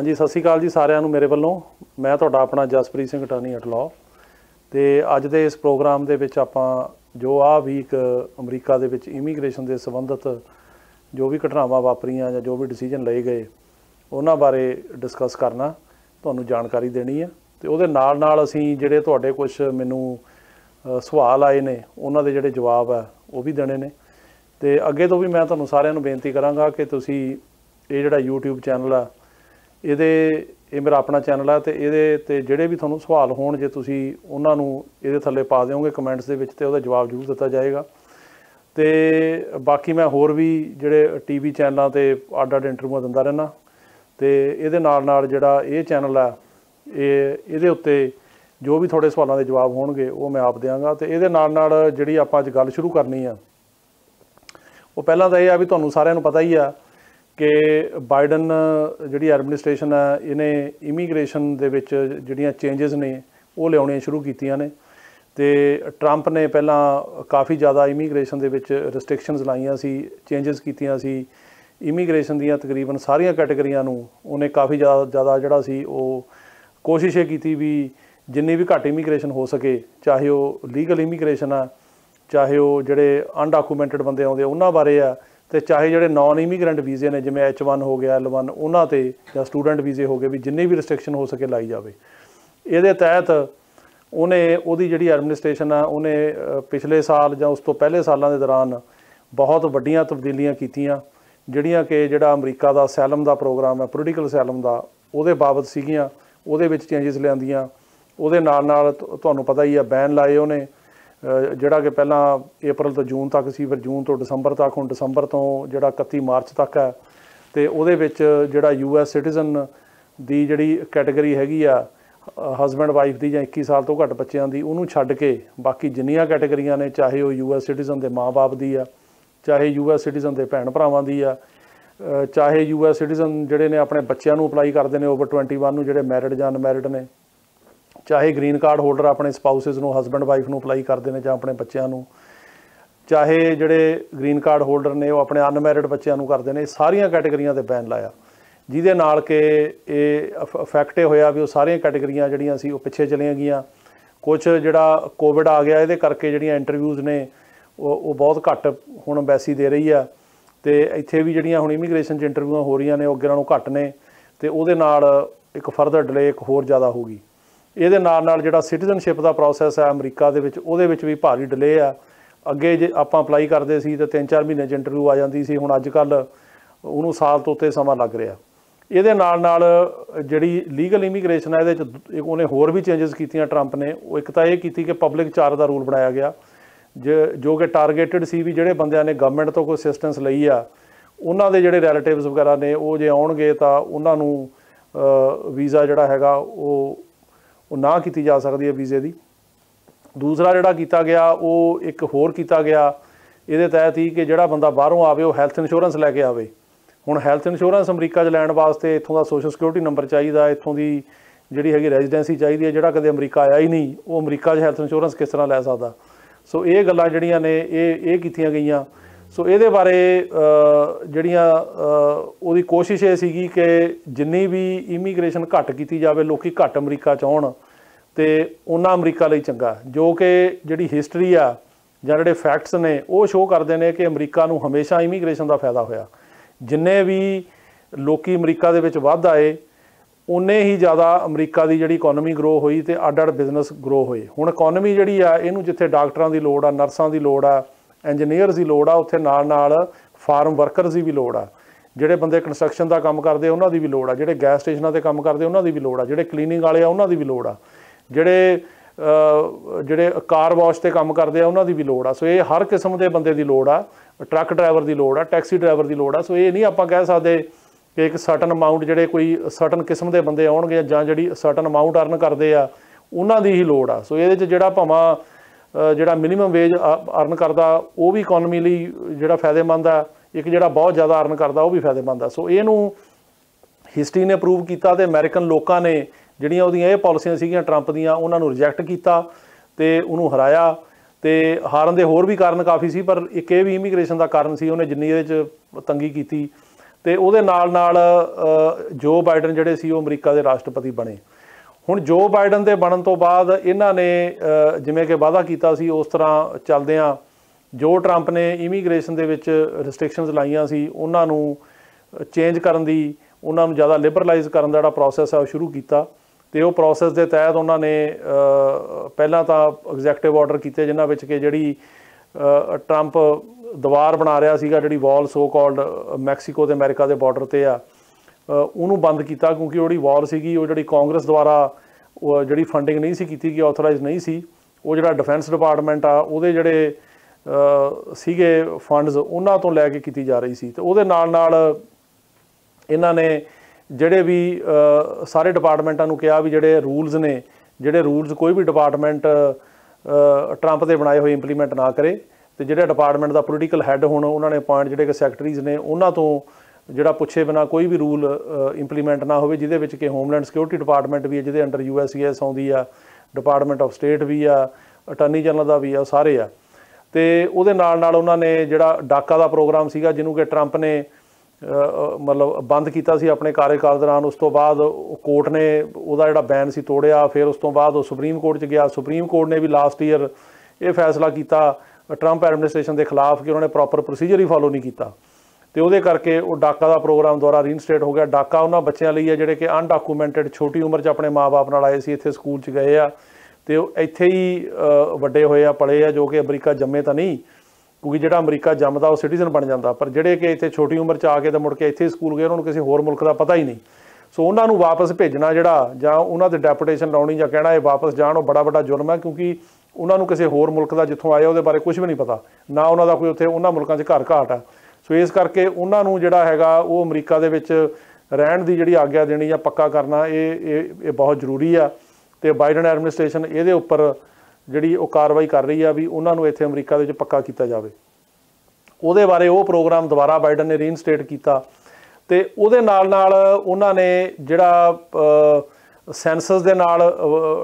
ਹਾਂਜੀ ਸਤਿ ਸ਼੍ਰੀ ਅਕਾਲ ਜੀ ਸਾਰਿਆਂ ਨੂੰ ਮੇਰੇ ਵੱਲੋਂ ਮੈਂ ਤੁਹਾਡਾ ਆਪਣਾ ਜਸਪ੍ਰੀਤ ਸਿੰਘ ਟਾਨੀ ਅਟਲੋ ਤੇ ਅੱਜ ਦੇ ਇਸ ਪ੍ਰੋਗਰਾਮ ਦੇ ਵਿੱਚ ਆਪਾਂ ਜੋ ਆ ਵੀਕ ਅਮਰੀਕਾ ਦੇ ਵਿੱਚ ਇਮੀਗ੍ਰੇਸ਼ਨ ਦੇ ਸੰਬੰਧਤ ਜੋ ਵੀ ਘਟਨਾਵਾਂ ਵਾਪਰੀਆਂ ਜਾਂ ਜੋ ਵੀ ਡਿਸੀਜਨ ਲਏ ਗਏ ਉਹਨਾਂ ਬਾਰੇ ਡਿਸਕਸ ਕਰਨਾ ਤੁਹਾਨੂੰ ਜਾਣਕਾਰੀ ਦੇਣੀ ਹੈ ਤੇ ਉਹਦੇ ਨਾਲ ਨਾਲ ਅਸੀਂ ਜਿਹੜੇ ਤੁਹਾਡੇ ਕੁਝ ਮੈਨੂੰ ਸਵਾਲ ਆਏ ਨੇ ਉਹਨਾਂ ਦੇ ਜਿਹੜੇ ਜਵਾਬ ਆ ਉਹ ਵੀ ਦੇਣੇ ਨੇ ਤੇ ਅੱਗੇ ਤੋਂ ਵੀ ਮੈਂ ਤੁਹਾਨੂੰ ਸਾਰਿਆਂ ਨੂੰ ਬੇਨਤੀ ਕਰਾਂਗਾ ਕਿ ਤੁਸੀਂ ਇਹ ਜਿਹੜਾ YouTube ਚੈਨਲ ਆ ਇਹਦੇ ਇਹ ਮੇਰਾ ਆਪਣਾ ਚੈਨਲ ਆ ਤੇ ਇਹਦੇ ਤੇ ਜਿਹੜੇ ਵੀ ਤੁਹਾਨੂੰ ਸਵਾਲ ਹੋਣ ਜੇ ਤੁਸੀਂ ਉਹਨਾਂ ਨੂੰ ਇਹਦੇ ਥੱਲੇ ਪਾ ਦਿਓਗੇ ਕਮੈਂਟਸ ਦੇ ਵਿੱਚ ਤੇ ਉਹਦਾ ਜਵਾਬ ਜ਼ਰੂਰ ਦਿੱਤਾ ਜਾਏਗਾ ਤੇ ਬਾਕੀ ਮੈਂ ਹੋਰ ਵੀ ਜਿਹੜੇ ਟੀਵੀ ਚੈਨਲਾਂ ਤੇ ਆਡ ਆਡ ਇੰਟਰਵਿਊ ਦਿੰਦਾ ਰਹਿਣਾ ਤੇ ਇਹਦੇ ਨਾਲ ਨਾਲ ਜਿਹੜਾ ਇਹ ਚੈਨਲ ਆ ਇਹ ਇਹਦੇ ਉੱਤੇ ਜੋ ਵੀ ਤੁਹਾਡੇ ਸਵਾਲਾਂ ਦੇ ਜਵਾਬ ਹੋਣਗੇ ਉਹ ਮੈਂ ਆਪ ਦੇਵਾਂਗਾ ਤੇ ਇਹਦੇ ਨਾਲ ਨਾਲ ਜਿਹੜੀ ਆਪਾਂ ਅੱਜ ਗੱਲ ਸ਼ੁਰੂ ਕਰਨੀ ਆ ਉਹ ਪਹਿਲਾਂ ਤਾਂ ਇਹ ਆ ਵੀ ਤੁਹਾਨੂੰ ਸਾਰਿਆਂ ਨੂੰ ਪਤਾ ਹੀ ਆ ਕਿ ਬਾਈਡਨ ਜਿਹੜੀ ਐਡਮਿਨਿਸਟ੍ਰੇਸ਼ਨ ਆ ਇਹਨੇ ਇਮੀਗ੍ਰੇਸ਼ਨ ਦੇ ਵਿੱਚ ਜਿਹੜੀਆਂ ਚੇਂਜਸ ਨੇ ਉਹ ਲਿਆਉਣੀਆਂ ਸ਼ੁਰੂ ਕੀਤੀਆਂ ਨੇ ਤੇ ਟਰੰਪ ਨੇ ਪਹਿਲਾਂ ਕਾਫੀ ਜ਼ਿਆਦਾ ਇਮੀਗ੍ਰੇਸ਼ਨ ਦੇ ਵਿੱਚ ਰੈਸਟ੍ਰਿਕਸ਼ਨਸ ਲਾਈਆਂ ਸੀ ਚੇਂਜਸ ਕੀਤੀਆਂ ਸੀ ਇਮੀਗ੍ਰੇਸ਼ਨ ਦੀਆਂ ਤਕਰੀਬਨ ਸਾਰੀਆਂ ਕੈਟਾਗਰੀਆਂ ਨੂੰ ਉਹਨੇ ਕਾਫੀ ਜ਼ਿਆਦਾ ਜਿਹੜਾ ਸੀ ਉਹ ਕੋਸ਼ਿਸ਼ ਇਹ ਕੀਤੀ ਵੀ ਜਿੰਨੀ ਵੀ ਘੱਟ ਇਮੀਗ੍ਰੇਸ਼ਨ ਹੋ ਸਕੇ ਚਾਹੇ ਉਹ ਲੀਗਲ ਇਮੀਗ੍ਰੇਸ਼ਨ ਆ ਚਾਹੇ ਉਹ ਜਿਹੜੇ ਅਨਡਾਕੂਮੈਂਟਡ ਬੰਦੇ ਆਉਂਦੇ ਉਹਨਾਂ ਬਾਰੇ ਆ ਤੇ ਚਾਹੇ ਜਿਹੜੇ ਨੌਨ ਇਮੀਗ੍ਰੈਂਟ ਵੀਜ਼ੇ ਨੇ ਜਿਵੇਂ H1 ਹੋ ਗਿਆ L1 ਉਹਨਾਂ ਤੇ ਜਾਂ ਸਟੂਡੈਂਟ ਵੀਜ਼ੇ ਹੋ ਗਏ ਵੀ ਜਿੰਨੇ ਵੀ ਰੈਸਟ੍ਰਿਕਸ਼ਨ ਹੋ ਸਕੇ ਲਾਈ ਜਾਵੇ ਇਹਦੇ ਤਹਿਤ ਉਹਨੇ ਉਹਦੀ ਜਿਹੜੀ ਐਡਮਿਨਿਸਟ੍ਰੇਸ਼ਨ ਆ ਉਹਨੇ ਪਿਛਲੇ ਸਾਲ ਜਾਂ ਉਸ ਤੋਂ ਪਹਿਲੇ ਸਾਲਾਂ ਦੇ ਦੌਰਾਨ ਬਹੁਤ ਵੱਡੀਆਂ ਤਬਦੀਲੀਆਂ ਕੀਤੀਆਂ ਜਿਹੜੀਆਂ ਕਿ ਜਿਹੜਾ ਅਮਰੀਕਾ ਦਾ ਸੈਲਮ ਦਾ ਪ੍ਰੋਗਰਾਮ ਹੈ ਪੋਲੀਟੀਕਲ ਸੈਲਮ ਦਾ ਉਹਦੇ ਬਾਬਤ ਸੀਗੀਆਂ ਉਹਦੇ ਵਿੱਚ ਚੇਂਜਸ ਲਿਆਂਦੀਆਂ ਉਹਦੇ ਨਾਲ ਨਾਲ ਤੁਹਾਨੂੰ ਪਤਾ ਹੀ ਆ ਬੈਨ ਲਾਏ ਉਹਨੇ ਜਿਹੜਾ ਕਿ ਪਹਿਲਾਂ April ਤੋਂ ਜੂਨ ਤੱਕ ਸੀ ਫਿਰ ਜੂਨ ਤੋਂ ਦਸੰਬਰ ਤੱਕ ਹੁਣ ਦਸੰਬਰ ਤੋਂ ਜਿਹੜਾ 31 ਮਾਰਚ ਤੱਕ ਹੈ ਤੇ ਉਹਦੇ ਵਿੱਚ ਜਿਹੜਾ US ਸਿਟੀਜ਼ਨ ਦੀ ਜਿਹੜੀ ਕੈਟਾਗਰੀ ਹੈਗੀ ਆ ਹਸਬੰਡ ਵਾਈਫ ਦੀ ਜਾਂ 21 ਸਾਲ ਤੋਂ ਘੱਟ ਬੱਚਿਆਂ ਦੀ ਉਹਨੂੰ ਛੱਡ ਕੇ ਬਾਕੀ ਜਿੰਨੀਆਂ ਕੈਟਾਗਰੀਆਂ ਨੇ ਚਾਹੇ ਉਹ US ਸਿਟੀਜ਼ਨ ਦੇ ਮਾਪੇ ਦੀ ਆ ਚਾਹੇ US ਸਿਟੀਜ਼ਨ ਦੇ ਭੈਣ ਭਰਾਵਾਂ ਦੀ ਆ ਚਾਹੇ US ਸਿਟੀਜ਼ਨ ਜਿਹੜੇ ਨੇ ਆਪਣੇ ਬੱਚਿਆਂ ਨੂੰ ਅਪਲਾਈ ਕਰਦੇ ਨੇ ਓਵਰ 21 ਨੂੰ ਜਿਹੜੇ ਮੈਰਿਡ ਜਾਂ ਅਨਮੈਰਿਡ ਨੇ ਚਾਹੇ ਗ੍ਰੀਨ ਕਾਰਡ ਹੋਲਡਰ ਆਪਣੇ ਸਪਾਊਸਸ ਨੂੰ ਹਸਬੰਡ ਵਾਈਫ ਨੂੰ ਅਪਲਾਈ ਕਰਦੇ ਨੇ ਜਾਂ ਆਪਣੇ ਬੱਚਿਆਂ ਨੂੰ ਚਾਹੇ ਜਿਹੜੇ ਗ੍ਰੀਨ ਕਾਰਡ ਹੋਲਡਰ ਨੇ ਉਹ ਆਪਣੇ ਅਨਮੈਰਿਡ ਬੱਚਿਆਂ ਨੂੰ ਕਰਦੇ ਨੇ ਸਾਰੀਆਂ ਕੈਟਾਗਰੀਆਂ ਤੇ ਬੈਨ ਲਾਇਆ ਜਿਹਦੇ ਨਾਲ ਕਿ ਇਹ ਇਫੈਕਟ ਹੋਇਆ ਵੀ ਉਹ ਸਾਰੀਆਂ ਕੈਟਾਗਰੀਆਂ ਜਿਹੜੀਆਂ ਸੀ ਉਹ ਪਿੱਛੇ ਚਲੀਆਂ ਗਈਆਂ ਕੁਝ ਜਿਹੜਾ ਕੋਵਿਡ ਆ ਗਿਆ ਇਹਦੇ ਕਰਕੇ ਜਿਹੜੀਆਂ ਇੰਟਰਵਿਊਜ਼ ਨੇ ਉਹ ਬਹੁਤ ਘੱਟ ਹੁਣ ਐਮਬੈਸੀ ਦੇ ਰਹੀ ਆ ਤੇ ਇੱਥੇ ਵੀ ਜਿਹੜੀਆਂ ਹੁਣ ਇਮੀਗ੍ਰੇਸ਼ਨ 'ਚ ਇੰਟਰਵਿਊਆਂ ਹੋ ਰਹੀਆਂ ਨੇ ਉਹ ਅੱਗੇ ਨਾਲੋਂ ਘੱਟ ਨੇ ਤੇ ਉਹਦੇ ਨਾਲ ਇੱਕ ਫਰਦਰ ਡਿਲੇ ਇੱਕ ਹੋਰ ਜ਼ਿਆਦਾ ਹੋਊਗੀ ਇਹਦੇ ਨਾਲ ਨਾਲ ਜਿਹੜਾ ਸਿਟੀਜ਼ਨਸ਼ਿਪ ਦਾ ਪ੍ਰੋਸੈਸ ਹੈ ਅਮਰੀਕਾ ਦੇ ਵਿੱਚ ਉਹਦੇ ਵਿੱਚ ਵੀ ਭਾਰੀ ਡਿਲੇ ਆ ਅੱਗੇ ਜੇ ਆਪਾਂ ਅਪਲਾਈ ਕਰਦੇ ਸੀ ਤਾਂ 3-4 ਮਹੀਨੇ 'ਚ ਇੰਟਰਵਿਊ ਆ ਜਾਂਦੀ ਸੀ ਹੁਣ ਅੱਜ ਕੱਲ ਉਹਨੂੰ ਸਾਲ ਤੋਂ ਉੱਤੇ ਸਮਾਂ ਲੱਗ ਰਿਹਾ ਇਹਦੇ ਨਾਲ ਨਾਲ ਜਿਹੜੀ ਲੀਗਲ ਇਮੀਗ੍ਰੇਸ਼ਨ ਹੈ ਇਹਦੇ 'ਚ ਉਹਨੇ ਹੋਰ ਵੀ ਚੇਂਜਸ ਕੀਤੀਆਂ ਟਰੰਪ ਨੇ ਉਹ ਇੱਕ ਤਾਂ ਇਹ ਕੀਤੀ ਕਿ ਪਬਲਿਕ ਚਾਰ ਦਾ ਰੂਲ ਬਣਾਇਆ ਗਿਆ ਜੋ ਕਿ ਟਾਰਗੇਟਡ ਸੀ ਵੀ ਜਿਹੜੇ ਬੰਦਿਆਂ ਨੇ ਗਵਰਨਮੈਂਟ ਤੋਂ ਕੋਈ ਅਸਿਸਟੈਂਸ ਲਈ ਆ ਉਹਨਾਂ ਦੇ ਜਿਹੜੇ ਰਿਲੇਟਿਵਸ ਵਗੈਰਾ ਨੇ ਉਹ ਜੇ ਆਉਣਗੇ ਤਾਂ ਉਹਨਾਂ ਨੂੰ ਵੀਜ਼ਾ ਜਿਹੜਾ ਹੈਗਾ ਉਹ ਉਹ ਨਾ ਕੀਤੀ ਜਾ ਸਕਦੀ ਹੈ ਵੀਜ਼ੇ ਦੀ ਦੂਸਰਾ ਜਿਹੜਾ ਕੀਤਾ ਗਿਆ ਉਹ ਇੱਕ ਹੋਰ ਕੀਤਾ ਗਿਆ ਇਹਦੇ ਤਹਿਤ ਹੀ ਕਿ ਜਿਹੜਾ ਬੰਦਾ ਬਾਹਰੋਂ ਆਵੇ ਉਹ ਹੈਲਥ ਇੰਸ਼ੋਰੈਂਸ ਲੈ ਕੇ ਆਵੇ ਹੁਣ ਹੈਲਥ ਇੰਸ਼ੋਰੈਂਸ ਅਮਰੀਕਾ 'ਚ ਲੈਣ ਵਾਸਤੇ ਇੱਥੋਂ ਦਾ ਸੋਸ਼ਲ ਸਿਕਿਉਰਿਟੀ ਨੰਬਰ ਚਾਹੀਦਾ ਇੱਥੋਂ ਦੀ ਜਿਹੜੀ ਹੈਗੀ ਰੈਜ਼ੀਡੈਂਸੀ ਚਾਹੀਦੀ ਹੈ ਜਿਹੜਾ ਕਦੇ ਅਮਰੀਕਾ ਆਇਆ ਹੀ ਨਹੀਂ ਉਹ ਅਮਰੀਕਾ 'ਚ ਹੈਲਥ ਇੰਸ਼ੋਰੈਂਸ ਕਿਸ ਤਰ੍ਹਾਂ ਲੈ ਸਕਦਾ ਸੋ ਇਹ ਗੱਲਾਂ ਜਿਹੜੀਆਂ ਨੇ ਇਹ ਇਹ ਕੀਤੀਆਂ ਗਈਆਂ ਸੋ ਇਹਦੇ ਬਾਰੇ ਜਿਹੜੀਆਂ ਉਹਦੀ ਕੋਸ਼ਿਸ਼ ਇਹ ਸੀਗੀ ਕਿ ਜਿੰਨੀ ਵੀ ਇਮੀਗ੍ਰੇਸ਼ਨ ਘੱਟ ਕੀਤੀ ਜਾਵੇ ਲੋਕੀ ਘੱਟ ਅਮਰੀਕਾ ਚ ਆਉਣ ਤੇ ਉਹਨਾਂ ਅਮਰੀਕਾ ਲਈ ਚੰਗਾ ਜੋ ਕਿ ਜਿਹੜੀ ਹਿਸਟਰੀ ਆ ਜਾਂ ਜਿਹੜੇ ਫੈਕਟਸ ਨੇ ਉਹ ਸ਼ੋਅ ਕਰਦੇ ਨੇ ਕਿ ਅਮਰੀਕਾ ਨੂੰ ਹਮੇਸ਼ਾ ਇਮੀਗ੍ਰੇਸ਼ਨ ਦਾ ਫਾਇਦਾ ਹੋਇਆ ਜਿੰਨੇ ਵੀ ਲੋਕੀ ਅਮਰੀਕਾ ਦੇ ਵਿੱਚ ਵੱਧ ਆਏ ਉਨੇ ਹੀ ਜ਼ਿਆਦਾ ਅਮਰੀਕਾ ਦੀ ਜਿਹੜੀ ਇਕਨੋਮੀ ਗਰੋ ਹੋਈ ਤੇ ਅੱਡ-ਅੱਡ ਬਿਜ਼ਨਸ ਗਰੋ ਹੋਏ ਹੁਣ ਇਕਨੋਮੀ ਜਿਹੜੀ ਆ ਇਹਨੂੰ ਜਿੱਥੇ ਡਾਕਟਰਾਂ ਦੀ ਲੋੜ ਆ ਨਰਸਾਂ ਦੀ ਲੋੜ ਆ ਇੰਜੀਨੀਅਰਸ ਦੀ ਲੋੜ ਆ ਉੱਥੇ ਨਾਲ ਨਾਲ ਫਾਰਮ ਵਰਕਰਸ ਦੀ ਵੀ ਲੋੜ ਆ ਜਿਹੜੇ ਬੰਦੇ ਕੰਸਟਰਕਸ਼ਨ ਦਾ ਕੰਮ ਕਰਦੇ ਉਹਨਾਂ ਦੀ ਵੀ ਲੋੜ ਆ ਜਿਹੜੇ ਗੈਸ ਸਟੇਸ਼ਨਾਂ ਤੇ ਕੰਮ ਕਰਦੇ ਉਹਨਾਂ ਦੀ ਵੀ ਲੋੜ ਆ ਜਿਹੜੇ ਕਲੀਨਿੰਗ ਵਾਲੇ ਆ ਉਹਨਾਂ ਦੀ ਵੀ ਲੋੜ ਆ ਜਿਹੜੇ ਜਿਹੜੇ ਕਾਰ ਵਾਸ਼ ਤੇ ਕੰਮ ਕਰਦੇ ਆ ਉਹਨਾਂ ਦੀ ਵੀ ਲੋੜ ਆ ਸੋ ਇਹ ਹਰ ਕਿਸਮ ਦੇ ਬੰਦੇ ਦੀ ਲੋੜ ਆ ਟਰੱਕ ਡਰਾਈਵਰ ਦੀ ਲੋੜ ਆ ਟੈਕਸੀ ਡਰਾਈਵਰ ਦੀ ਲੋੜ ਆ ਸੋ ਇਹ ਨਹੀਂ ਆਪਾਂ ਕਹਿ ਸਕਦੇ ਕਿ ਇੱਕ ਸਰਟਨ ਅਮਾਉਂਟ ਜਿਹੜੇ ਕੋਈ ਸਰਟਨ ਕਿਸਮ ਦੇ ਬੰਦੇ ਆਉਣਗੇ ਜਾਂ ਜਿਹੜੀ ਸਰਟਨ ਅਮਾਉਂਟ ਅਰਨ ਕਰਦੇ ਆ ਉਹਨਾਂ ਦੀ ਹੀ ਲੋੜ ਆ ਸੋ ਇਹਦੇ 'ਚ ਜਿਹੜਾ ਭਾਵਾਂ ਜਿਹੜਾ ਮਿਨੀਮਮ ਵੇਜ ਅਰਨ ਕਰਦਾ ਉਹ ਵੀ ਇਕਨੋਮੀ ਲਈ ਜਿਹੜਾ ਫਾਇਦੇਮੰਦ ਆ ਇੱਕ ਜਿਹੜਾ ਬਹੁਤ ਜ਼ਿਆਦਾ ਅਰਨ ਕਰਦਾ ਉਹ ਵੀ ਫਾਇਦੇਮੰਦ ਆ ਸੋ ਇਹਨੂੰ ਹਿਸਟਰੀ ਨੇ ਪ੍ਰੂਵ ਕੀਤਾ ਤੇ ਅਮਰੀਕਨ ਲੋਕਾਂ ਨੇ ਜਿਹੜੀਆਂ ਉਹਦੀਆਂ ਇਹ ਪਾਲਿਸੀਆਂ ਸੀਗੀਆਂ ਟਰੰਪ ਦੀਆਂ ਉਹਨਾਂ ਨੂੰ ਰਿਜੈਕਟ ਕੀਤਾ ਤੇ ਉਹਨੂੰ ਹਰਾਇਆ ਤੇ ਹਾਰਨ ਦੇ ਹੋਰ ਵੀ ਕਾਰਨ ਕਾਫੀ ਸੀ ਪਰ ਇੱਕ ਇਹ ਵੀ ਇਮੀਗ੍ਰੇਸ਼ਨ ਦਾ ਕਾਰਨ ਸੀ ਉਹਨੇ ਜਿੰਨੀ ਇਹਦੇ ਚ ਤੰਗੀ ਕੀਤੀ ਤੇ ਉਹਦੇ ਨਾਲ ਨਾਲ ਜੋ ਬਾਈਡਨ ਜਿਹੜੇ ਸੀ ਉਹ ਅਮਰੀਕਾ ਦੇ ਰਾਸ਼ਟਰਪਤੀ ਬਣੇ ਹੁਣ ਜੋ ਬਾਈਡਨ ਦੇ ਬਣਨ ਤੋਂ ਬਾਅਦ ਇਹਨਾਂ ਨੇ ਜਿਵੇਂ ਕਿ ਵਾਅਦਾ ਕੀਤਾ ਸੀ ਉਸ ਤਰ੍ਹਾਂ ਚੱਲਦੇ ਆ ਜੋ ਟਰੰਪ ਨੇ ਇਮੀਗ੍ਰੇਸ਼ਨ ਦੇ ਵਿੱਚ ਰੈਸਟ੍ਰਿਕਸ਼ਨਸ ਲਾਈਆਂ ਸੀ ਉਹਨਾਂ ਨੂੰ ਚੇਂਜ ਕਰਨ ਦੀ ਉਹਨਾਂ ਨੂੰ ਜ਼ਿਆਦਾ ਲਿਬਰਲਾਈਜ਼ ਕਰਨ ਦਾ ਜਿਹੜਾ ਪ੍ਰੋਸੈਸ ਹੈ ਉਹ ਸ਼ੁਰੂ ਕੀਤਾ ਤੇ ਉਹ ਪ੍ਰੋਸੈਸ ਦੇ ਤਹਿਤ ਉਹਨਾਂ ਨੇ ਪਹਿਲਾਂ ਤਾਂ ਐਗਜ਼ੈਕਟਿਵ ਆਰਡਰ ਕੀਤੇ ਜਿਨ੍ਹਾਂ ਵਿੱਚ ਕਿ ਜਿਹੜੀ ਟਰੰਪ ਦੀਵਾਰ ਬਣਾ ਰਿਹਾ ਸੀਗਾ ਜਿਹੜੀ ਵਾਲ ਸੋ ਕਾਲਡ ਮੈਕਸੀਕੋ ਤੇ ਅਮਰੀਕਾ ਦੇ ਬਾਰਡਰ ਤੇ ਆ ਉਹਨੂੰ ਬੰਦ ਕੀਤਾ ਕਿਉਂਕਿ ਜਿਹੜੀ ਵਾਰ ਸੀਗੀ ਉਹ ਜਿਹੜੀ ਕਾਂਗਰਸ ਦੁਆਰਾ ਉਹ ਜਿਹੜੀ ਫੰਡਿੰਗ ਨਹੀਂ ਸੀ ਕੀਤੀ ਗਈ ਆਥੋਰਾਈਜ਼ ਨਹੀਂ ਸੀ ਉਹ ਜਿਹੜਾ ਡਿਫੈਂਸ ਡਿਪਾਰਟਮੈਂਟ ਆ ਉਹਦੇ ਜਿਹੜੇ ਸੀਗੇ ਫੰਡਸ ਉਹਨਾਂ ਤੋਂ ਲੈ ਕੇ ਕੀਤੀ ਜਾ ਰਹੀ ਸੀ ਤੇ ਉਹਦੇ ਨਾਲ ਨਾਲ ਇਹਨਾਂ ਨੇ ਜਿਹੜੇ ਵੀ ਸਾਰੇ ਡਿਪਾਰਟਮੈਂਟਾਂ ਨੂੰ ਕਿਹਾ ਵੀ ਜਿਹੜੇ ਰੂਲਸ ਨੇ ਜਿਹੜੇ ਰੂਲਸ ਕੋਈ ਵੀ ਡਿਪਾਰਟਮੈਂਟ ਟਰੰਪ ਦੇ ਬਣਾਏ ਹੋਏ ਇੰਪਲੀਮੈਂਟ ਨਾ ਕਰੇ ਤੇ ਜਿਹੜੇ ਡਿਪਾਰਟਮੈਂਟ ਦਾ ਪੋਲੀਟੀਕਲ ਹੈੱਡ ਹੋਣ ਉਹਨਾਂ ਨੇ ਪੁਆਇੰਟ ਜਿਹੜੇ ਕਿ ਸੈਕਟਰੀਜ਼ ਨੇ ਉਹਨਾਂ ਤੋਂ ਜਿਹੜਾ ਪੁੱਛੇ ਬਿਨਾ ਕੋਈ ਵੀ ਰੂਲ ਇੰਪਲੀਮੈਂਟ ਨਾ ਹੋਵੇ ਜਿਹਦੇ ਵਿੱਚ ਕਿ ਹੋਮਲੈਂਡ ਸਿਕਿਉਰਿਟੀ ਡਿਪਾਰਟਮੈਂਟ ਵੀ ਹੈ ਜਿਹਦੇ ਅੰਡਰ ਯੂਐਸਸੀਐਸ ਆਉਂਦੀ ਆ ਡਿਪਾਰਟਮੈਂਟ ਆਫ ਸਟੇਟ ਵੀ ਆ ਅਟਾਰਨੀ ਜਨਰਲ ਦਾ ਵੀ ਆ ਸਾਰੇ ਆ ਤੇ ਉਹਦੇ ਨਾਲ ਨਾਲ ਉਹਨਾਂ ਨੇ ਜਿਹੜਾ ਡਾਕਾ ਦਾ ਪ੍ਰੋਗਰਾਮ ਸੀਗਾ ਜਿਹਨੂੰ ਕਿ ਟਰੰਪ ਨੇ ਮਤਲਬ ਬੰਦ ਕੀਤਾ ਸੀ ਆਪਣੇ ਕਾਰਜਕਾਲ ਦੌਰਾਨ ਉਸ ਤੋਂ ਬਾਅਦ ਕੋਰਟ ਨੇ ਉਹਦਾ ਜਿਹੜਾ ਬੈਨ ਸੀ ਤੋੜਿਆ ਫਿਰ ਉਸ ਤੋਂ ਬਾਅਦ ਉਹ ਸੁਪਰੀਮ ਕੋਰਟ 'ਚ ਗਿਆ ਸੁਪਰੀਮ ਕੋਰਟ ਨੇ ਵੀ ਲਾਸਟ ਈਅਰ ਇਹ ਫੈਸਲਾ ਕੀਤਾ ਟਰੰਪ ਐਡਮਿਨਿਸਟ੍ਰੇਸ਼ਨ ਦੇ ਖਿਲਾਫ ਕਿ ਉਹਨਾਂ ਨੇ ਪ੍ਰੋਪਰ ਪ੍ਰੋਸੀਜਰ ਹੀ ਫਾਲੋ ਨਹੀਂ ਕੀਤਾ ਤੇ ਉਹਦੇ ਕਰਕੇ ਉਹ ਡਾਕਾ ਦਾ ਪ੍ਰੋਗਰਾਮ ਦੁਆਰਾ ਰੀਨਸਟੇਟ ਹੋ ਗਿਆ ਡਾਕਾ ਉਹਨਾਂ ਬੱਚਿਆਂ ਲਈ ਹੈ ਜਿਹੜੇ ਕਿ ਅਨਡਾਕੂਮੈਂਟਡ ਛੋਟੀ ਉਮਰ 'ਚ ਆਪਣੇ ਮਾਪੇ ਨਾਲ ਆਏ ਸੀ ਇੱਥੇ ਸਕੂਲ 'ਚ ਗਏ ਆ ਤੇ ਉਹ ਇੱਥੇ ਹੀ ਵੱਡੇ ਹੋਏ ਆ ਪੜੇ ਆ ਜੋ ਕਿ ਅਮਰੀਕਾ ਜੰਮੇ ਤਾਂ ਨਹੀਂ ਕਿਉਂਕਿ ਜਿਹੜਾ ਅਮਰੀਕਾ ਜੰਮਦਾ ਉਹ ਸਿਟੀਜ਼ਨ ਬਣ ਜਾਂਦਾ ਪਰ ਜਿਹੜੇ ਕਿ ਇੱਥੇ ਛੋਟੀ ਉਮਰ 'ਚ ਆ ਕੇ ਤਾਂ ਮੁੜ ਕੇ ਇੱਥੇ ਸਕੂਲ ਗਏ ਉਹਨਾਂ ਨੂੰ ਕਿਸੇ ਹੋਰ ਮੁਲਕ ਦਾ ਪਤਾ ਹੀ ਨਹੀਂ ਸੋ ਉਹਨਾਂ ਨੂੰ ਵਾਪਸ ਭੇਜਣਾ ਜਿਹੜਾ ਜਾਂ ਉਹਨਾਂ ਦੇ ਡੈਪੂਟੇਸ਼ਨ ਲਾਉਣੀ ਜਾਂ ਕਹਿਣਾ ਇਹ ਵਾਪਸ ਜਾਣ ਉਹ ਬੜਾ ਵੱਡਾ ਜ਼ੁਲਮ ਹੈ ਕਿਉਂਕਿ ਉਹਨਾਂ ਨੂੰ ਕਿਸੇ ਹੋਰ ਮੁਲਕ ਦਾ ਜਿੱਥੋਂ ਆਏ ਉਹਦੇ ਬਾਰੇ ਕੁਝ ਵੀ ਨਹੀਂ ਪਤਾ ਨਾ ਉਹਨਾਂ ਦਾ ਕੋਈ ਉੱਥੇ ਉਹਨਾਂ ਮੁਲਕਾਂ 'ਚ ਘਰ ਘਾਟ ਆ ਸੋ ਇਸ ਕਰਕੇ ਉਹਨਾਂ ਨੂੰ ਜਿਹੜਾ ਹੈਗਾ ਉਹ ਅਮਰੀਕਾ ਦੇ ਵਿੱਚ ਰਹਿਣ ਦੀ ਜਿਹੜੀ ਆਗਿਆ ਦੇਣੀ ਜਾਂ ਪੱਕਾ ਕਰਨਾ ਇਹ ਇਹ ਇਹ ਬਹੁਤ ਜ਼ਰੂਰੀ ਆ ਤੇ ਬਾਈਡਨ ਐਡਮਿਨਿਸਟ੍ਰੇਸ਼ਨ ਇਹਦੇ ਉੱਪਰ ਜਿਹੜੀ ਉਹ ਕਾਰਵਾਈ ਕਰ ਰਹੀ ਆ ਵੀ ਉਹਨਾਂ ਨੂੰ ਇੱਥੇ ਅਮਰੀਕਾ ਦੇ ਵਿੱਚ ਪੱਕਾ ਕੀਤਾ ਜਾਵੇ ਉਹਦੇ ਬਾਰੇ ਉਹ ਪ੍ਰੋਗਰਾਮ ਦੁਬਾਰਾ ਬਾਈਡਨ ਨੇ ਰੀਇਨਸਟੇਟ ਕੀਤਾ ਤੇ ਉਹਦੇ ਨਾਲ ਨਾਲ ਉਹਨਾਂ ਨੇ ਜਿਹੜਾ ਸੈਂਸਸ ਦੇ ਨਾਲ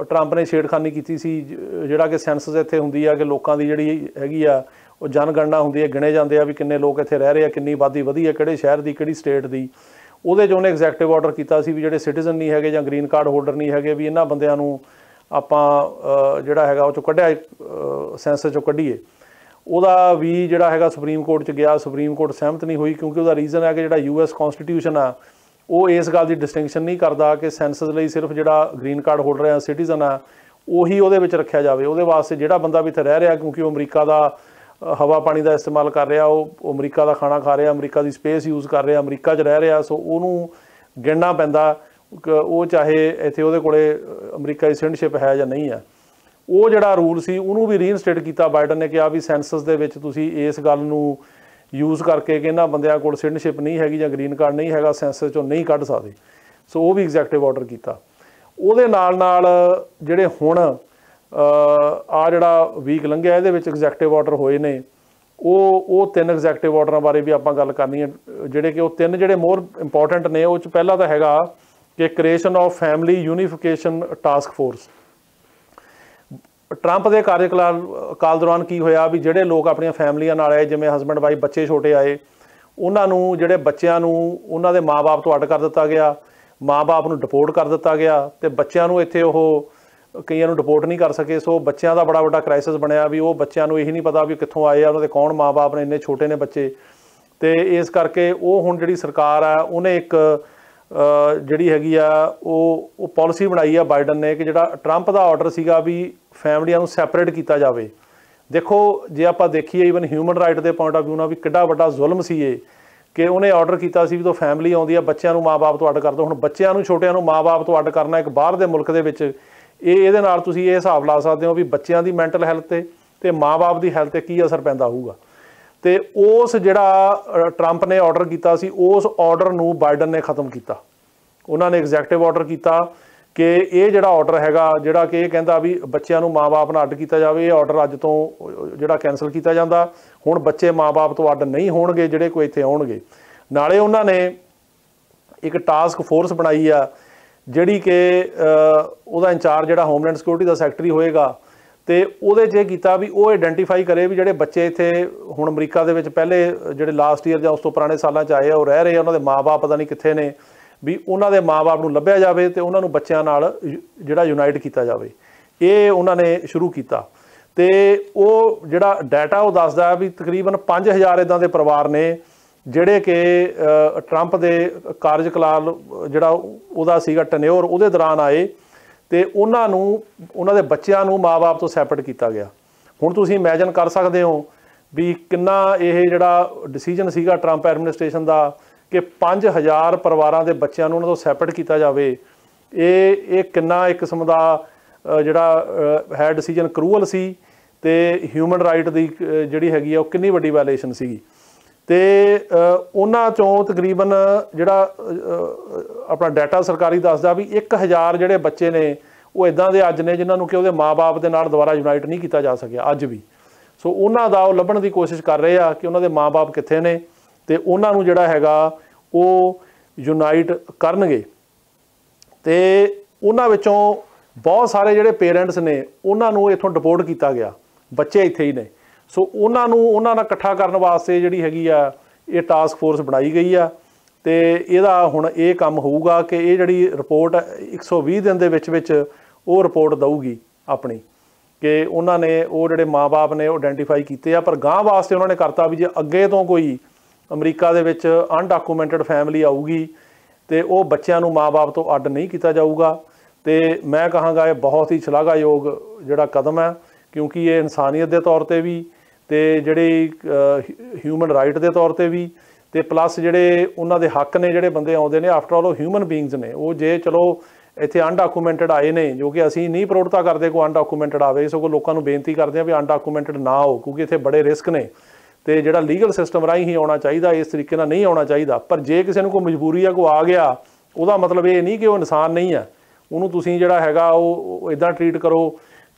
ਟਰੰਪ ਨੇ ਛੇੜਖਾਨੀ ਕੀਤੀ ਸੀ ਜਿਹੜਾ ਕਿ ਸੈਂਸਸ ਇੱਥੇ ਹੁੰਦੀ ਆ ਕਿ ਲੋਕਾਂ ਦੀ ਜਿਹੜੀ ਹੈਗੀ ਆ ਉਹ ਜਨਗਣਨਾ ਹੁੰਦੀ ਹੈ ਗਿਣੇ ਜਾਂਦੇ ਆ ਵੀ ਕਿੰਨੇ ਲੋਕ ਇੱਥੇ ਰਹਿ ਰਹੇ ਆ ਕਿੰਨੀ ਆਬਾਦੀ ਵਧੀ ਹੈ ਕਿਹੜੇ ਸ਼ਹਿਰ ਦੀ ਕਿਹੜੀ ਸਟੇਟ ਦੀ ਉਹਦੇ 'ਚ ਉਹਨੇ ਐਗਜ਼ੈਕਟਿਵ ਆਰਡਰ ਕੀਤਾ ਸੀ ਵੀ ਜਿਹੜੇ ਸਿਟੀਜ਼ਨ ਨਹੀਂ ਹੈਗੇ ਜਾਂ ਗ੍ਰੀਨ ਕਾਰਡ ਹੋਲਡਰ ਨਹੀਂ ਹੈਗੇ ਵੀ ਇਹਨਾਂ ਬੰਦਿਆਂ ਨੂੰ ਆਪਾਂ ਜਿਹੜਾ ਹੈਗਾ ਉਹ ਚੋਂ ਕੱਢਿਆ ਸੈਂਸਸ ਚੋਂ ਕੱਢੀਏ ਉਹਦਾ ਵੀ ਜਿਹੜਾ ਹੈਗਾ ਸੁਪਰੀਮ ਕੋਰਟ 'ਚ ਗਿਆ ਸੁਪਰੀਮ ਕੋਰਟ ਸਹਿਮਤ ਨਹੀਂ ਹੋਈ ਕਿਉਂਕਿ ਉਹਦਾ ਰੀਜ਼ਨ ਹੈ ਕਿ ਜਿਹੜਾ ਯੂਐਸ ਕਨਸਟੀਟਿਊਸ਼ਨ ਆ ਉਹ ਇਸ ਗੱਲ ਦੀ ਡਿਸਟਿੰਕਸ਼ਨ ਨਹੀਂ ਕਰਦਾ ਕਿ ਸੈਂਸਸ ਲਈ ਸਿਰਫ ਜਿਹੜਾ ਗ੍ਰੀਨ ਕਾਰਡ ਹੋਲਡਰ ਆ ਸਿਟੀਜ਼ਨ ਆ ਉਹੀ ਉਹਦੇ ਵਿੱਚ ਰੱਖਿਆ ਜਾਵੇ ਉਹਦੇ ਵਾਸਤੇ ਜਿਹੜਾ ਬੰਦਾ ਵੀ ਇੱਥੇ ਰਹਿ ਰਿਹਾ ਕਿਉਂਕਿ ਉਹ ਅਮਰੀਕਾ ਦਾ ਹਵਾ ਪਾਣੀ ਦਾ ਇਸਤੇਮਾਲ ਕਰ ਰਿਹਾ ਉਹ ਅਮਰੀਕਾ ਦਾ ਖਾਣਾ ਖਾ ਰਿਹਾ ਅਮਰੀਕਾ ਦੀ ਸਪੇਸ ਯੂਜ਼ ਕਰ ਰਿਹਾ ਅਮਰੀਕਾ 'ਚ ਰਹਿ ਰਿਹਾ ਸੋ ਉਹਨੂੰ ਗਿਣਨਾ ਪੈਂਦਾ ਉਹ ਚਾਹੇ ਇੱਥੇ ਉਹਦੇ ਕੋਲੇ ਅਮਰੀਕਾ ਦੀ ਸਿਟੀਜ਼ਨਸ਼ਿਪ ਹੈ ਜਾਂ ਨਹੀਂ ਹੈ ਉਹ ਜਿਹੜਾ ਰੂਲ ਸੀ ਉਹਨੂੰ ਵੀ ਰੀਇਨਸਟੇਟ ਕੀਤਾ ਬਾਈਡਨ ਨੇ ਕਿਹਾ ਵੀ ਸੈਂਸਸ ਦੇ ਵਿੱਚ ਤੁਸੀਂ ਇਸ ਗੱਲ ਨੂੰ ਯੂਜ਼ ਕਰਕੇ ਕਿ ਇਹਨਾਂ ਬੰਦਿਆਂ ਕੋਲ ਸਿਟੀਜ਼ਨਸ਼ਿਪ ਨਹੀਂ ਹੈਗੀ ਜਾਂ ਗ੍ਰੀਨ ਕਾਰਡ ਨਹੀਂ ਹੈਗਾ ਸੈਂਸਸ ਚੋਂ ਨਹੀਂ ਕੱਢ ਸਕਦੇ ਸੋ ਉਹ ਵੀ ਐਗਜ਼ੈਕਟਿਵ ਆਰਡਰ ਕੀਤਾ ਉਹਦੇ ਨਾਲ ਨਾਲ ਜਿਹੜੇ ਹੁਣ ਆ ਜਿਹੜਾ ਵੀਕ ਲੰਘਿਆ ਇਹਦੇ ਵਿੱਚ ਐਗਜ਼ੈਕਟਿਵ ਆਰਡਰ ਹੋਏ ਨੇ ਉਹ ਉਹ ਤਿੰਨ ਐਗਜ਼ੈਕਟਿਵ ਆਰਡਰਾਂ ਬਾਰੇ ਵੀ ਆਪਾਂ ਗੱਲ ਕਰਨੀ ਹੈ ਜਿਹੜੇ ਕਿ ਉਹ ਤਿੰਨ ਜਿਹੜੇ ਮੋਰ ਇੰਪੋਰਟੈਂਟ ਨੇ ਉਹ ਚ ਪਹਿਲਾ ਤਾਂ ਹੈਗਾ ਕਿ creation of family unification task force Trump ਦੇ ਕਾਰਜਕਾਲ ਕਾਲ ਦੌਰਾਨ ਕੀ ਹੋਇਆ ਵੀ ਜਿਹੜੇ ਲੋਕ ਆਪਣੀਆਂ ਫੈਮਲੀਆਂ ਨਾਲ ਆਏ ਜਿਵੇਂ ਹਸਬੰਡ ਵਾਈਫ ਬੱਚੇ ਛੋਟੇ ਆਏ ਉਹਨਾਂ ਨੂੰ ਜਿਹੜੇ ਬੱਚਿਆਂ ਨੂੰ ਉਹਨਾਂ ਦੇ ਮਾਪੇ ਤੋਂ ਅੱਡ ਕਰ ਦਿੱਤਾ ਗਿਆ ਮਾਪੇ ਨੂੰ ਡਿਪੋਰਟ ਕਰ ਦਿੱਤਾ ਗਿਆ ਤੇ ਬੱਚਿਆਂ ਨੂੰ ਇੱਥੇ ਉਹ ਕਈਆਂ ਨੂੰ ਡਿਪੋਰਟ ਨਹੀਂ ਕਰ ਸਕੇ ਸੋ ਬੱਚਿਆਂ ਦਾ ਬੜਾ ਵੱਡਾ ਕ੍ਰਾਈਸਿਸ ਬਣਿਆ ਵੀ ਉਹ ਬੱਚਿਆਂ ਨੂੰ ਇਹ ਨਹੀਂ ਪਤਾ ਵੀ ਕਿੱਥੋਂ ਆਏ ਆ ਉਹਨਾਂ ਦੇ ਕੌਣ ਮਾਪੇ ਨੇ ਇੰਨੇ ਛੋਟੇ ਨੇ ਬੱਚੇ ਤੇ ਇਸ ਕਰਕੇ ਉਹ ਹੁਣ ਜਿਹੜੀ ਸਰਕਾਰ ਆ ਉਹਨੇ ਇੱਕ ਜਿਹੜੀ ਹੈਗੀ ਆ ਉਹ ਉਹ ਪਾਲਿਸੀ ਬਣਾਈ ਆ ਬਾਈਡਨ ਨੇ ਕਿ ਜਿਹੜਾ ਟਰੰਪ ਦਾ ਆਰਡਰ ਸੀਗਾ ਵੀ ਫੈਮਲੀਆਂ ਨੂੰ ਸੈਪਰੇਟ ਕੀਤਾ ਜਾਵੇ ਦੇਖੋ ਜੇ ਆਪਾਂ ਦੇਖੀਏ ਇਵਨ ਹਿਊਮਨ ਰਾਈਟ ਦੇ ਪੁਆਇੰਟ ਆਫ View ਨਾਲ ਵੀ ਕਿੱਡਾ ਵੱਡਾ ਜ਼ੁਲਮ ਸੀ ਇਹ ਕਿ ਉਹਨੇ ਆਰਡਰ ਕੀਤਾ ਸੀ ਵੀ ਤੋਂ ਫੈਮਲੀ ਆਉਂਦੀ ਆ ਬੱਚਿਆਂ ਨੂੰ ਮਾਪੇ ਤੋਂ ਅੱਡ ਕਰ ਦੋ ਹੁਣ ਬੱਚਿਆਂ ਨੂੰ ਛੋਟਿਆਂ ਨੂੰ ਮਾਪੇ ਤੋਂ ਅੱਡ ਕਰਨਾ ਇੱਕ ਬਾਹਰ ਦੇ ਮੁਲਕ ਦੇ ਵਿੱਚ ਇਹ ਇਹਦੇ ਨਾਲ ਤੁਸੀਂ ਇਹ ਹਿਸਾਬ ਲਾ ਸਕਦੇ ਹੋ ਵੀ ਬੱਚਿਆਂ ਦੀ ਮੈਂਟਲ ਹੈਲਥ ਤੇ ਤੇ ਮਾਪੇ ਦੀ ਹੈਲਥ ਤੇ ਕੀ ਅਸਰ ਪੈਂਦਾ ਹੋਊਗਾ ਤੇ ਉਸ ਜਿਹੜਾ ਟਰੰਪ ਨੇ ਆਰਡਰ ਕੀਤਾ ਸੀ ਉਸ ਆਰਡਰ ਨੂੰ ਬਾਈਡਨ ਨੇ ਖਤਮ ਕੀਤਾ ਉਹਨਾਂ ਨੇ ਐਗਜ਼ੈਕਟਿਵ ਆਰਡਰ ਕੀਤਾ ਕਿ ਇਹ ਜਿਹੜਾ ਆਰਡਰ ਹੈਗਾ ਜਿਹੜਾ ਕਿ ਇਹ ਕਹਿੰਦਾ ਵੀ ਬੱਚਿਆਂ ਨੂੰ ਮਾਪੇ ਨਾਲ ਅੱਡ ਕੀਤਾ ਜਾਵੇ ਇਹ ਆਰਡਰ ਅੱਜ ਤੋਂ ਜਿਹੜਾ ਕੈਨਸਲ ਕੀਤਾ ਜਾਂਦਾ ਹੁਣ ਬੱਚੇ ਮਾਪੇ ਤੋਂ ਅੱਡ ਨਹੀਂ ਹੋਣਗੇ ਜਿਹੜੇ ਕੋਈ ਇੱਥੇ ਆਉਣਗੇ ਨਾਲੇ ਉਹਨਾਂ ਨੇ ਇੱਕ ਟਾਸਕ ਫੋਰਸ ਬਣਾਈ ਆ ਜਿਹੜੀ ਕਿ ਉਹਦਾ ਇੰਚਾਰਜ ਜਿਹੜਾ ਹੋਮਲੈਂਡ ਸਿਕਿਉਰਿਟੀ ਦਾ ਸੈਕਟਰੀ ਹੋਏਗਾ ਤੇ ਉਹਦੇ 'ਚ ਇਹ ਕੀਤਾ ਵੀ ਉਹ ਆਇਡੈਂਟੀਫਾਈ ਕਰੇ ਵੀ ਜਿਹੜੇ ਬੱਚੇ ਇੱਥੇ ਹੁਣ ਅਮਰੀਕਾ ਦੇ ਵਿੱਚ ਪਹਿਲੇ ਜਿਹੜੇ ਲਾਸਟ ਈਅਰ ਜਾਂ ਉਸ ਤੋਂ ਪੁਰਾਣੇ ਸਾਲਾਂ 'ਚ ਆਏ ਆ ਉਹ ਰਹਿ ਰਹੇ ਆ ਉਹਨਾਂ ਦੇ ਮਾਪੇ ਪਤਾ ਨਹੀਂ ਕਿੱਥੇ ਨੇ ਵੀ ਉਹਨਾਂ ਦੇ ਮਾਪੇ ਨੂੰ ਲੱਭਿਆ ਜਾਵੇ ਤੇ ਉਹਨਾਂ ਨੂੰ ਬੱਚਿਆਂ ਨਾਲ ਜਿਹੜਾ ਯੂਨਾਈਟ ਕੀਤਾ ਜਾਵੇ ਇਹ ਉਹਨਾਂ ਨੇ ਸ਼ੁਰੂ ਕੀਤਾ ਤੇ ਉਹ ਜਿਹੜਾ ਡਾਟਾ ਉਹ ਦੱਸਦਾ ਵੀ ਤਕਰੀਬਨ 5000 ਇਦਾਂ ਦੇ ਪਰਿਵਾਰ ਨੇ ਜਿਹੜੇ ਕਿ ਟਰੰਪ ਦੇ ਕਾਰਜਕਾਲ ਜਿਹੜਾ ਉਹਦਾ ਸੀਗਾ ਟਨਿਓਰ ਉਹਦੇ ਦੌਰਾਨ ਆਏ ਤੇ ਉਹਨਾਂ ਨੂੰ ਉਹਨਾਂ ਦੇ ਬੱਚਿਆਂ ਨੂੰ ਮਾਪੇ ਤੋਂ ਸੈਪਰੇਟ ਕੀਤਾ ਗਿਆ ਹੁਣ ਤੁਸੀਂ ਇਮੇਜਿਨ ਕਰ ਸਕਦੇ ਹੋ ਵੀ ਕਿੰਨਾ ਇਹ ਜਿਹੜਾ ਡਿਸੀਜਨ ਸੀਗਾ ਟਰੰਪ ਐਡਮਿਨਿਸਟ੍ਰੇਸ਼ਨ ਦਾ ਕਿ 5000 ਪਰਿਵਾਰਾਂ ਦੇ ਬੱਚਿਆਂ ਨੂੰ ਉਹਨਾਂ ਤੋਂ ਸੈਪਰੇਟ ਕੀਤਾ ਜਾਵੇ ਇਹ ਇਹ ਕਿੰਨਾ ਇੱਕ ਕਿਸਮ ਦਾ ਜਿਹੜਾ ਹੈ ਡਿਸੀਜਨ ਕਰੂਅਲ ਸੀ ਤੇ ਹਿਊਮਨ ਰਾਈਟ ਦੀ ਜਿਹੜੀ ਹੈਗੀ ਆ ਉਹ ਕਿੰਨੀ ਵੱਡੀ ਵਾਇਲੇਸ਼ਨ ਸੀਗੀ ਤੇ ਉਹਨਾਂ ਚੋਂ ਤਕਰੀਬਨ ਜਿਹੜਾ ਆਪਣਾ ਡਾਟਾ ਸਰਕਾਰੀ ਦੱਸਦਾ ਵੀ 1000 ਜਿਹੜੇ ਬੱਚੇ ਨੇ ਉਹ ਇਦਾਂ ਦੇ ਅੱਜ ਨੇ ਜਿਨ੍ਹਾਂ ਨੂੰ ਕਿ ਉਹਦੇ ਮਾਪੇ ਦੇ ਨਾਲ ਦੁਬਾਰਾ ਯੂਨਾਈਟ ਨਹੀਂ ਕੀਤਾ ਜਾ ਸਕਿਆ ਅੱਜ ਵੀ ਸੋ ਉਹਨਾਂ ਦਾ ਉਹ ਲੱਭਣ ਦੀ ਕੋਸ਼ਿਸ਼ ਕਰ ਰਹੇ ਆ ਕਿ ਉਹਨਾਂ ਦੇ ਮਾਪੇ ਕਿੱਥੇ ਨੇ ਤੇ ਉਹਨਾਂ ਨੂੰ ਜਿਹੜਾ ਹੈਗਾ ਉਹ ਯੂਨਾਈਟ ਕਰਨਗੇ ਤੇ ਉਹਨਾਂ ਵਿੱਚੋਂ ਬਹੁਤ ਸਾਰੇ ਜਿਹੜੇ ਪੇਰੈਂਟਸ ਨੇ ਉਹਨਾਂ ਨੂੰ ਇਥੋਂ ਡਿਪੋਰਟ ਕੀਤਾ ਗਿਆ ਬੱਚੇ ਇੱਥੇ ਹੀ ਨੇ ਸੋ ਉਹਨਾਂ ਨੂੰ ਉਹਨਾਂ ਨਾਲ ਇਕੱਠਾ ਕਰਨ ਵਾਸਤੇ ਜਿਹੜੀ ਹੈਗੀ ਆ ਇਹ ਟਾਸਕ ਫੋਰਸ ਬਣਾਈ ਗਈ ਆ ਤੇ ਇਹਦਾ ਹੁਣ ਇਹ ਕੰਮ ਹੋਊਗਾ ਕਿ ਇਹ ਜਿਹੜੀ ਰਿਪੋਰਟ 120 ਦਿਨ ਦੇ ਵਿੱਚ ਵਿੱਚ ਉਹ ਰਿਪੋਰਟ ਦਊਗੀ ਆਪਣੀ ਕਿ ਉਹਨਾਂ ਨੇ ਉਹ ਜਿਹੜੇ ਮਾਪੇ ਨੇ ਆਇਡੈਂਟੀਫਾਈ ਕੀਤੇ ਆ ਪਰ ਗਾਂ ਵਾਸਤੇ ਉਹਨਾਂ ਨੇ ਕਰਤਾ ਵੀ ਜੇ ਅੱਗੇ ਤੋਂ ਕੋਈ ਅਮਰੀਕਾ ਦੇ ਵਿੱਚ ਅਨਡਾਕੂਮੈਂਟਡ ਫੈਮਿਲੀ ਆਊਗੀ ਤੇ ਉਹ ਬੱਚਿਆਂ ਨੂੰ ਮਾਪੇ ਤੋਂ ਅੱਡ ਨਹੀਂ ਕੀਤਾ ਜਾਊਗਾ ਤੇ ਮੈਂ ਕਹਾਂਗਾ ਇਹ ਬਹੁਤ ਹੀ ਸ਼ਲਾਘਾਯੋਗ ਜਿਹੜਾ ਕਦਮ ਹੈ ਕਿਉਂਕਿ ਇਹ ਇਨਸਾਨੀਅਤ ਦੇ ਤੌਰ ਤੇ ਵੀ ਤੇ ਜਿਹੜੇ ਹਿਊਮਨ ਰਾਈਟ ਦੇ ਤੌਰ ਤੇ ਵੀ ਤੇ ਪਲੱਸ ਜਿਹੜੇ ਉਹਨਾਂ ਦੇ ਹੱਕ ਨੇ ਜਿਹੜੇ ਬੰਦੇ ਆਉਂਦੇ ਨੇ ਆਫਟਰ ਆਲ ਉਹ ਹਿਊਮਨ ਬੀਇੰਗਸ ਨੇ ਉਹ ਜੇ ਚਲੋ ਇੱਥੇ ਅਨਡਾਕੂਮੈਂਟਡ ਆਏ ਨੇ ਜੋ ਕਿ ਅਸੀਂ ਨਹੀਂ ਪ੍ਰੋਟਤਾ ਕਰਦੇ ਕੋ ਅਨਡਾਕੂਮੈਂਟਡ ਆਵੇ ਸੋ ਕੋ ਲੋਕਾਂ ਨੂੰ ਬੇਨਤੀ ਕਰਦੇ ਆ ਵੀ ਅਨਡਾਕੂਮੈਂਟਡ ਨਾ ਹੋ ਕਿਉਂਕਿ ਇੱਥੇ ਬੜੇ ਰਿਸਕ ਨੇ ਤੇ ਜਿਹੜਾ ਲੀਗਲ ਸਿਸਟਮ ਰਾਈ ਹੀ ਆਉਣਾ ਚਾਹੀਦਾ ਇਸ ਤਰੀਕੇ ਨਾਲ ਨਹੀਂ ਆਉਣਾ ਚਾਹੀਦਾ ਪਰ ਜੇ ਕਿਸੇ ਨੂੰ ਕੋਈ ਮਜਬੂਰੀ ਆ ਕੋ ਆ ਗਿਆ ਉਹਦਾ ਮਤਲਬ ਇਹ ਨਹੀਂ ਕਿ ਉਹ ਇਨਸਾਨ ਨਹੀਂ ਆ ਉਹਨੂੰ ਤੁਸੀਂ ਜਿਹੜਾ ਹੈਗਾ ਉਹ ਇਦਾਂ ਟ੍ਰੀਟ ਕਰੋ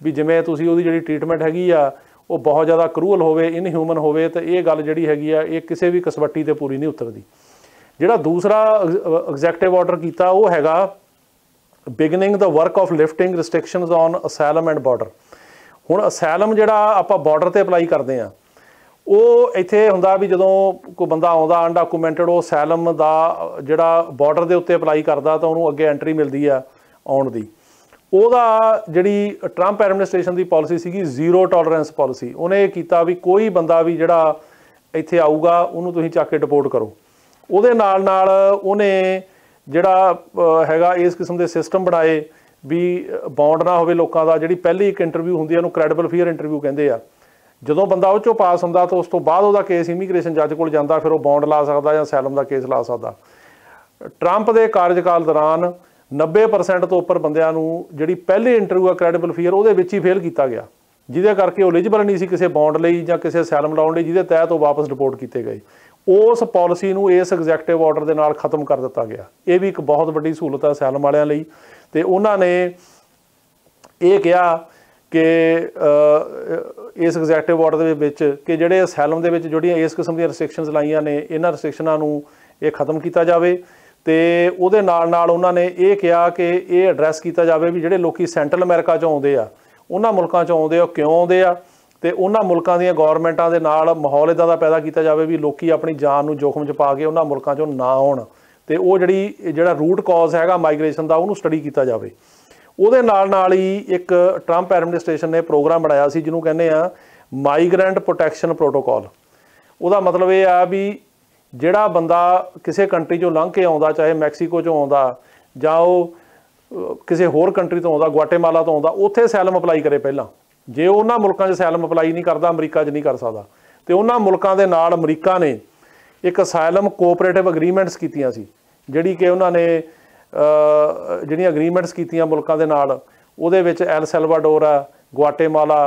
ਵੀ ਜਿਵੇਂ ਤੁਸੀਂ ਉਹਦੀ ਜਿਹੜੀ ਟ੍ਰੀਟਮੈਂਟ ਹੈਗੀ ਆ ਉਹ ਬਹੁਤ ਜ਼ਿਆਦਾ ਕਰੂਅਲ ਹੋਵੇ ਇਨਹਿਊਮਨ ਹੋਵੇ ਤਾਂ ਇਹ ਗੱਲ ਜਿਹੜੀ ਹੈਗੀ ਆ ਇਹ ਕਿਸੇ ਵੀ ਕਸਵੱਟੀ ਤੇ ਪੂਰੀ ਨਹੀਂ ਉਤਰਦੀ ਜਿਹੜਾ ਦੂਸਰਾ ਐਗਜ਼ੈਕਟਿਵ ਆਰਡਰ ਕੀਤਾ ਉਹ ਹੈਗਾ ਬਿਗਨਿੰਗ ਦਾ work of lifting restrictions on asylum and border ਹੁਣ ਅਸਾਈਲਮ ਜਿਹੜਾ ਆਪਾਂ ਬਾਰਡਰ ਤੇ ਅਪਲਾਈ ਕਰਦੇ ਆ ਉਹ ਇੱਥੇ ਹੁੰਦਾ ਵੀ ਜਦੋਂ ਕੋਈ ਬੰਦਾ ਆਉਂਦਾ ਅਨਡਾਕੂਮੈਂਟਡ ਉਹ ਅਸਾਈਲਮ ਦਾ ਜਿਹੜਾ ਬਾਰਡਰ ਦੇ ਉੱਤੇ ਅਪਲਾਈ ਕਰਦਾ ਤਾਂ ਉਹਨੂੰ ਅੱਗੇ ਐਂਟਰੀ ਮਿਲਦੀ ਆ ਆਉਣ ਦੀ ਉਹਦਾ ਜਿਹੜੀ ਟਰੰਪ ਐਡਮਿਨਿਸਟ੍ਰੇਸ਼ਨ ਦੀ ਪਾਲਿਸੀ ਸੀਗੀ ਜ਼ੀਰੋ ਟੋਲਰੈਂਸ ਪਾਲਿਸੀ ਉਹਨੇ ਇਹ ਕੀਤਾ ਵੀ ਕੋਈ ਬੰਦਾ ਵੀ ਜਿਹੜਾ ਇੱਥੇ ਆਊਗਾ ਉਹਨੂੰ ਤੁਸੀਂ ਚੱਕ ਕੇ ਡਿਪੋਰਟ ਕਰੋ ਉਹਦੇ ਨਾਲ ਨਾਲ ਉਹਨੇ ਜਿਹੜਾ ਹੈਗਾ ਇਸ ਕਿਸਮ ਦੇ ਸਿਸਟਮ ਬਣਾਏ ਵੀ ਬੌਂਡ ਨਾ ਹੋਵੇ ਲੋਕਾਂ ਦਾ ਜਿਹੜੀ ਪਹਿਲੀ ਇੱਕ ਇੰਟਰਵਿਊ ਹੁੰਦੀ ਹੈ ਉਹਨੂੰ ਕ੍ਰੈਡੀਬਲ ਫੀਅਰ ਇੰਟਰਵਿਊ ਕਹਿੰਦੇ ਆ ਜਦੋਂ ਬੰਦਾ ਉਹ ਚੋਂ ਪਾਸ ਹੁੰਦਾ ਤਾਂ ਉਸ ਤੋਂ ਬਾਅਦ ਉਹਦਾ ਕੇਸ ਇਮੀਗ੍ਰੇਸ਼ਨ ਜੱਜ ਕੋਲ ਜਾਂਦਾ ਫਿਰ ਉਹ ਬੌਂਡ ਲਾ ਸਕਦਾ ਜਾਂ ਸੈਲਮ ਦਾ ਕੇਸ ਲਾ ਸਕਦਾ ਟਰੰਪ ਦੇ ਕਾਰਜਕਾਲ ਦੌਰਾਨ 90% ਤੋਂ ਉੱਪਰ ਬੰਦਿਆਂ ਨੂੰ ਜਿਹੜੀ ਪਹਿਲੇ ਇੰਟਰਵਿਊ ਆ ਕ੍ਰੈਡੀਬਲ ਫੀਅਰ ਉਹਦੇ ਵਿੱਚ ਹੀ ਫੇਲ ਕੀਤਾ ਗਿਆ ਜਿਹਦੇ ਕਰਕੇ ਉਹ ਐਲੀਜੀਬਲ ਨਹੀਂ ਸੀ ਕਿਸੇ ਬੌਂਡ ਲਈ ਜਾਂ ਕਿਸੇ ਸੈਲਮ ਲਾਉਣ ਲਈ ਜਿਹਦੇ ਤਹਿਤ ਉਹ ਵਾਪਸ ਰਿਪੋਰਟ ਕੀਤੇ ਗਏ ਉਸ ਪਾਲਿਸੀ ਨੂੰ ਇਸ ਐਗਜ਼ੈਕਟਿਵ ਆਰਡਰ ਦੇ ਨਾਲ ਖਤਮ ਕਰ ਦਿੱਤਾ ਗਿਆ ਇਹ ਵੀ ਇੱਕ ਬਹੁਤ ਵੱਡੀ ਸਹੂਲਤ ਹੈ ਸੈਲਮ ਵਾਲਿਆਂ ਲਈ ਤੇ ਉਹਨਾਂ ਨੇ ਇਹ ਕਿਹਾ ਕਿ ਇਸ ਐਗਜ਼ੈਕਟਿਵ ਆਰਡਰ ਦੇ ਵਿੱਚ ਕਿ ਜਿਹੜੇ ਸੈਲਮ ਦੇ ਵਿੱਚ ਜੁੜੀਆਂ ਇਸ ਕਿਸਮ ਦੀਆਂ ਰੈਸਟ੍ਰਿਕਸ਼ਨਸ ਲਾਈਆਂ ਨੇ ਇਹਨਾਂ ਰੈਸਟ੍ਰਿਕਸ਼ਨਾਂ ਨੂੰ ਇਹ ਖਤਮ ਕੀਤਾ ਜਾਵੇ ਤੇ ਉਹਦੇ ਨਾਲ ਨਾਲ ਉਹਨਾਂ ਨੇ ਇਹ ਕਿਹਾ ਕਿ ਇਹ ਐਡਰੈਸ ਕੀਤਾ ਜਾਵੇ ਵੀ ਜਿਹੜੇ ਲੋਕੀ ਸੈਂਟਰਲ ਅਮਰੀਕਾ ਚੋਂ ਆਉਂਦੇ ਆ ਉਹਨਾਂ ਮੁਲਕਾਂ ਚੋਂ ਆਉਂਦੇ ਆ ਕਿਉਂ ਆਉਂਦੇ ਆ ਤੇ ਉਹਨਾਂ ਮੁਲਕਾਂ ਦੀਆਂ ਗਵਰਨਮੈਂਟਾਂ ਦੇ ਨਾਲ ਮਾਹੌਲ ਇਦਾਂ ਦਾ ਪੈਦਾ ਕੀਤਾ ਜਾਵੇ ਵੀ ਲੋਕੀ ਆਪਣੀ ਜਾਨ ਨੂੰ ਜੋਖਮ 'ਚ ਪਾ ਕੇ ਉਹਨਾਂ ਮੁਲਕਾਂ ਚੋਂ ਨਾ ਆਉਣ ਤੇ ਉਹ ਜਿਹੜੀ ਜਿਹੜਾ ਰੂਟ ਕਾਜ਼ ਹੈਗਾ ਮਾਈਗ੍ਰੇਸ਼ਨ ਦਾ ਉਹਨੂੰ ਸਟੱਡੀ ਕੀਤਾ ਜਾਵੇ ਉਹਦੇ ਨਾਲ ਨਾਲ ਹੀ ਇੱਕ ਟਰੰਪ ਐਡਮਿਨਿਸਟ੍ਰੇਸ਼ਨ ਨੇ ਪ੍ਰੋਗਰਾਮ ਬਣਾਇਆ ਸੀ ਜਿਹਨੂੰ ਕਹਿੰਦੇ ਆ ਮਾਈਗ੍ਰੈਂਟ ਪ੍ਰੋਟੈਕਸ਼ਨ ਪ੍ਰੋਟੋਕਾਲ ਉਹਦਾ ਮਤਲਬ ਇਹ ਆ ਵੀ ਜਿਹੜਾ ਬੰਦਾ ਕਿਸੇ ਕੰਟਰੀ ਚੋਂ ਲੰਘ ਕੇ ਆਉਂਦਾ ਚਾਹੇ ਮੈਕਸੀਕੋ ਚੋਂ ਆਉਂਦਾ ਜਾਂ ਉਹ ਕਿਸੇ ਹੋਰ ਕੰਟਰੀ ਤੋਂ ਆਉਂਦਾ ਗੁਆਟੇਮਾਲਾ ਤੋਂ ਆਉਂਦਾ ਉੱਥੇ ਸੈਲਮ ਅਪਲਾਈ ਕਰੇ ਪਹਿਲਾਂ ਜੇ ਉਹਨਾਂ ਮੁਲਕਾਂ 'ਚ ਸੈਲਮ ਅਪਲਾਈ ਨਹੀਂ ਕਰਦਾ ਅਮਰੀਕਾ 'ਚ ਨਹੀਂ ਕਰ ਸਕਦਾ ਤੇ ਉਹਨਾਂ ਮੁਲਕਾਂ ਦੇ ਨਾਲ ਅਮਰੀਕਾ ਨੇ ਇੱਕ ਸੈਲਮ ਕੋਆਪਰੇਟਿਵ ਐਗਰੀਮੈਂਟਸ ਕੀਤੀਆਂ ਸੀ ਜਿਹੜੀ ਕਿ ਉਹਨਾਂ ਨੇ ਜਿਹੜੀਆਂ ਐਗਰੀਮੈਂਟਸ ਕੀਤੀਆਂ ਮੁਲਕਾਂ ਦੇ ਨਾਲ ਉਹਦੇ ਵਿੱਚ ਐਲ ਸੈਲਵਾਡੋਰ ਆ ਗੁਆਟੇਮਾਲਾ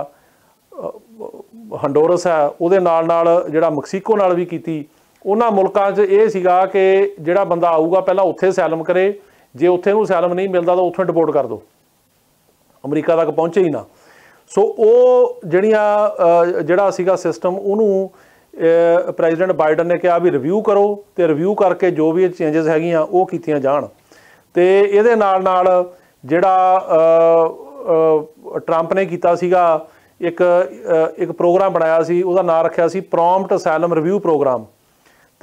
ਹੰਡੋਰਸ ਆ ਉਹਦੇ ਨਾਲ ਨਾਲ ਜਿਹੜਾ ਮੈਕਸੀਕੋ ਨਾਲ ਵੀ ਕੀਤੀ ਉਹਨਾਂ ਮੁਲਕਾਂ 'ਚ ਇਹ ਸੀਗਾ ਕਿ ਜਿਹੜਾ ਬੰਦਾ ਆਊਗਾ ਪਹਿਲਾਂ ਉੱਥੇ ਸੈਲਮ ਕਰੇ ਜੇ ਉੱਥੇ ਨੂੰ ਸੈਲਮ ਨਹੀਂ ਮਿਲਦਾ ਤਾਂ ਉੱਥੇ ਡਿਪੋਰਟ ਕਰ ਦਿਓ ਅਮਰੀਕਾ ਤੱਕ ਪਹੁੰਚੇ ਹੀ ਨਾ ਸੋ ਉਹ ਜਿਹੜੀਆਂ ਜਿਹੜਾ ਸੀਗਾ ਸਿਸਟਮ ਉਹਨੂੰ ਪ੍ਰੈਜ਼ੀਡੈਂਟ ਬਾਈਡਨ ਨੇ ਕਿਹਾ ਵੀ ਰਿਵਿਊ ਕਰੋ ਤੇ ਰਿਵਿਊ ਕਰਕੇ ਜੋ ਵੀ ਚੇਂਜਸ ਹੈਗੀਆਂ ਉਹ ਕੀਤੀਆਂ ਜਾਣ ਤੇ ਇਹਦੇ ਨਾਲ ਨਾਲ ਜਿਹੜਾ ਟਰੰਪ ਨੇ ਕੀਤਾ ਸੀਗਾ ਇੱਕ ਇੱਕ ਪ੍ਰੋਗਰਾਮ ਬਣਾਇਆ ਸੀ ਉਹਦਾ ਨਾਮ ਰੱਖਿਆ ਸੀ ਪ੍ਰੌਮਪਟ ਅਸਾਈਲਮ ਰਿਵਿਊ ਪ੍ਰੋਗਰਾਮ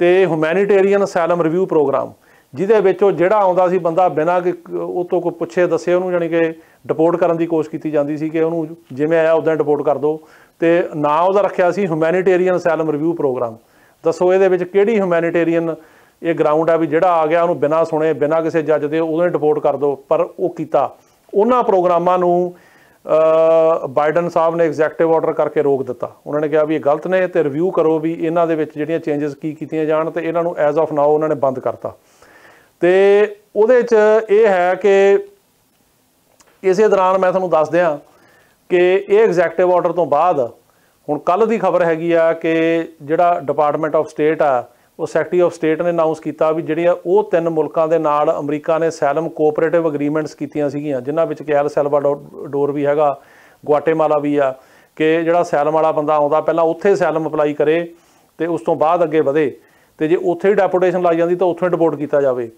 ਤੇ ਹਿਊਮੈਨਿਟੇਰੀਅਨ ਅਸਾਈਲਮ ਰਿਵਿਊ ਪ੍ਰੋਗਰਾਮ ਜਿਹਦੇ ਵਿੱਚ ਉਹ ਜਿਹੜਾ ਆਉਂਦਾ ਸੀ ਬੰਦਾ ਬਿਨਾਂ ਕਿ ਉਹ ਤੋਂ ਕੋਈ ਪੁੱਛੇ ਦੱਸੇ ਉਹਨੂੰ ਯਾਨੀ ਕਿ ਡਿਪੋਰਟ ਕਰਨ ਦੀ ਕੋਸ਼ਿਸ਼ ਕੀਤੀ ਜਾਂਦੀ ਸੀ ਕਿ ਉਹਨੂੰ ਜਿਵੇਂ ਆਇਆ ਉਦਾਂ ਡਿਪੋਰਟ ਕਰ ਦਿਓ ਤੇ ਨਾਂ ਉਹਦਾ ਰੱਖਿਆ ਸੀ ਹਿਊਮੈਨਿਟੇਰੀਅਨ ਅਸਾਈਲਮ ਰਿਵਿਊ ਪ੍ਰੋਗਰਾਮ ਦੱਸੋ ਇਹਦੇ ਵਿੱਚ ਕਿਹੜੀ ਹਿਊਮੈਨਿਟੇਰੀਅਨ ਇਹ ਗਰਾਊਂਡ ਆ ਵੀ ਜਿਹੜਾ ਆ ਗਿਆ ਉਹਨੂੰ ਬਿਨਾਂ ਸੁਣੇ ਬਿਨਾਂ ਕਿਸੇ ਜੱਜ ਦੇ ਉਹਨੂੰ ਡਿਪੋਰਟ ਕਰ ਦਿਓ ਪਰ ਉਹ ਕੀਤਾ ਉਹਨਾਂ ਪ੍ਰੋਗਰਾਮਾਂ ਨੂੰ ਬਾਈਡਨ ਸਾਹਿਬ ਨੇ ਐਗਜ਼ੈਕਟਿਵ ਆਰਡਰ ਕਰਕੇ ਰੋਕ ਦਿੱਤਾ ਉਹਨਾਂ ਨੇ ਕਿਹਾ ਵੀ ਇਹ ਗਲਤ ਨੇ ਤੇ ਰਿਵਿਊ ਕਰੋ ਵੀ ਇਹਨਾਂ ਦੇ ਵਿੱਚ ਜਿਹੜੀਆਂ ਚੇਂਜਸ ਕੀ ਕੀਤੀਆਂ ਜਾਣ ਤੇ ਇਹਨਾਂ ਨੂੰ ਐਜ਼ ਆਫ ਨਾਓ ਉਹਨਾਂ ਨੇ ਬੰਦ ਕਰਤਾ ਤੇ ਉਹਦੇ 'ਚ ਇਹ ਹੈ ਕਿ ਇਸੇ ਦੌਰਾਨ ਮੈਂ ਤੁਹਾਨੂੰ ਦੱਸ ਦਿਆਂ ਕਿ ਇਹ ਐਗਜ਼ੈਕਟਿਵ ਆਰਡਰ ਤੋਂ ਬਾਅਦ ਹੁਣ ਕੱਲ ਦੀ ਖਬਰ ਹੈਗੀ ਆ ਕਿ ਜਿਹੜਾ ਡਿਪਾਰਟਮੈਂਟ ਆਫ ਸਟੇਟ ਆ ਉਹ ਸੈਕਟਰੀ ਆਫ ਸਟੇਟ ਨੇ ਅਨਾਉਂਸ ਕੀਤਾ ਵੀ ਜਿਹੜੇ ਆ ਉਹ ਤਿੰਨ ਮੁਲਕਾਂ ਦੇ ਨਾਲ ਅਮਰੀਕਾ ਨੇ ਸੈਲਮ ਕੋਆਪਰੇਟਿਵ ਅਗਰੀਮੈਂਟਸ ਕੀਤੀਆਂ ਸੀਗੀਆਂ ਜਿਨ੍ਹਾਂ ਵਿੱਚ ਕੈਲ ਸੈਲਵਾਡੋਰ ਵੀ ਹੈਗਾ ਗੁਆਟੇਮਾਲਾ ਵੀ ਆ ਕਿ ਜਿਹੜਾ ਸੈਲਮ ਵਾਲਾ ਬੰਦਾ ਆਉਂਦਾ ਪਹਿਲਾਂ ਉੱਥੇ ਸੈਲਮ ਅਪਲਾਈ ਕਰੇ ਤੇ ਉਸ ਤੋਂ ਬਾਅਦ ਅੱਗੇ ਵਧੇ ਤੇ ਜੇ ਉੱਥੇ ਹੀ ਡੈਪੋਟੇਸ਼ਨ ਲਾਈ ਜਾਂਦੀ ਤਾਂ ਉੱਥੋਂ ਡਿਪੋਰਟ ਕੀਤਾ ਜਾਵੇ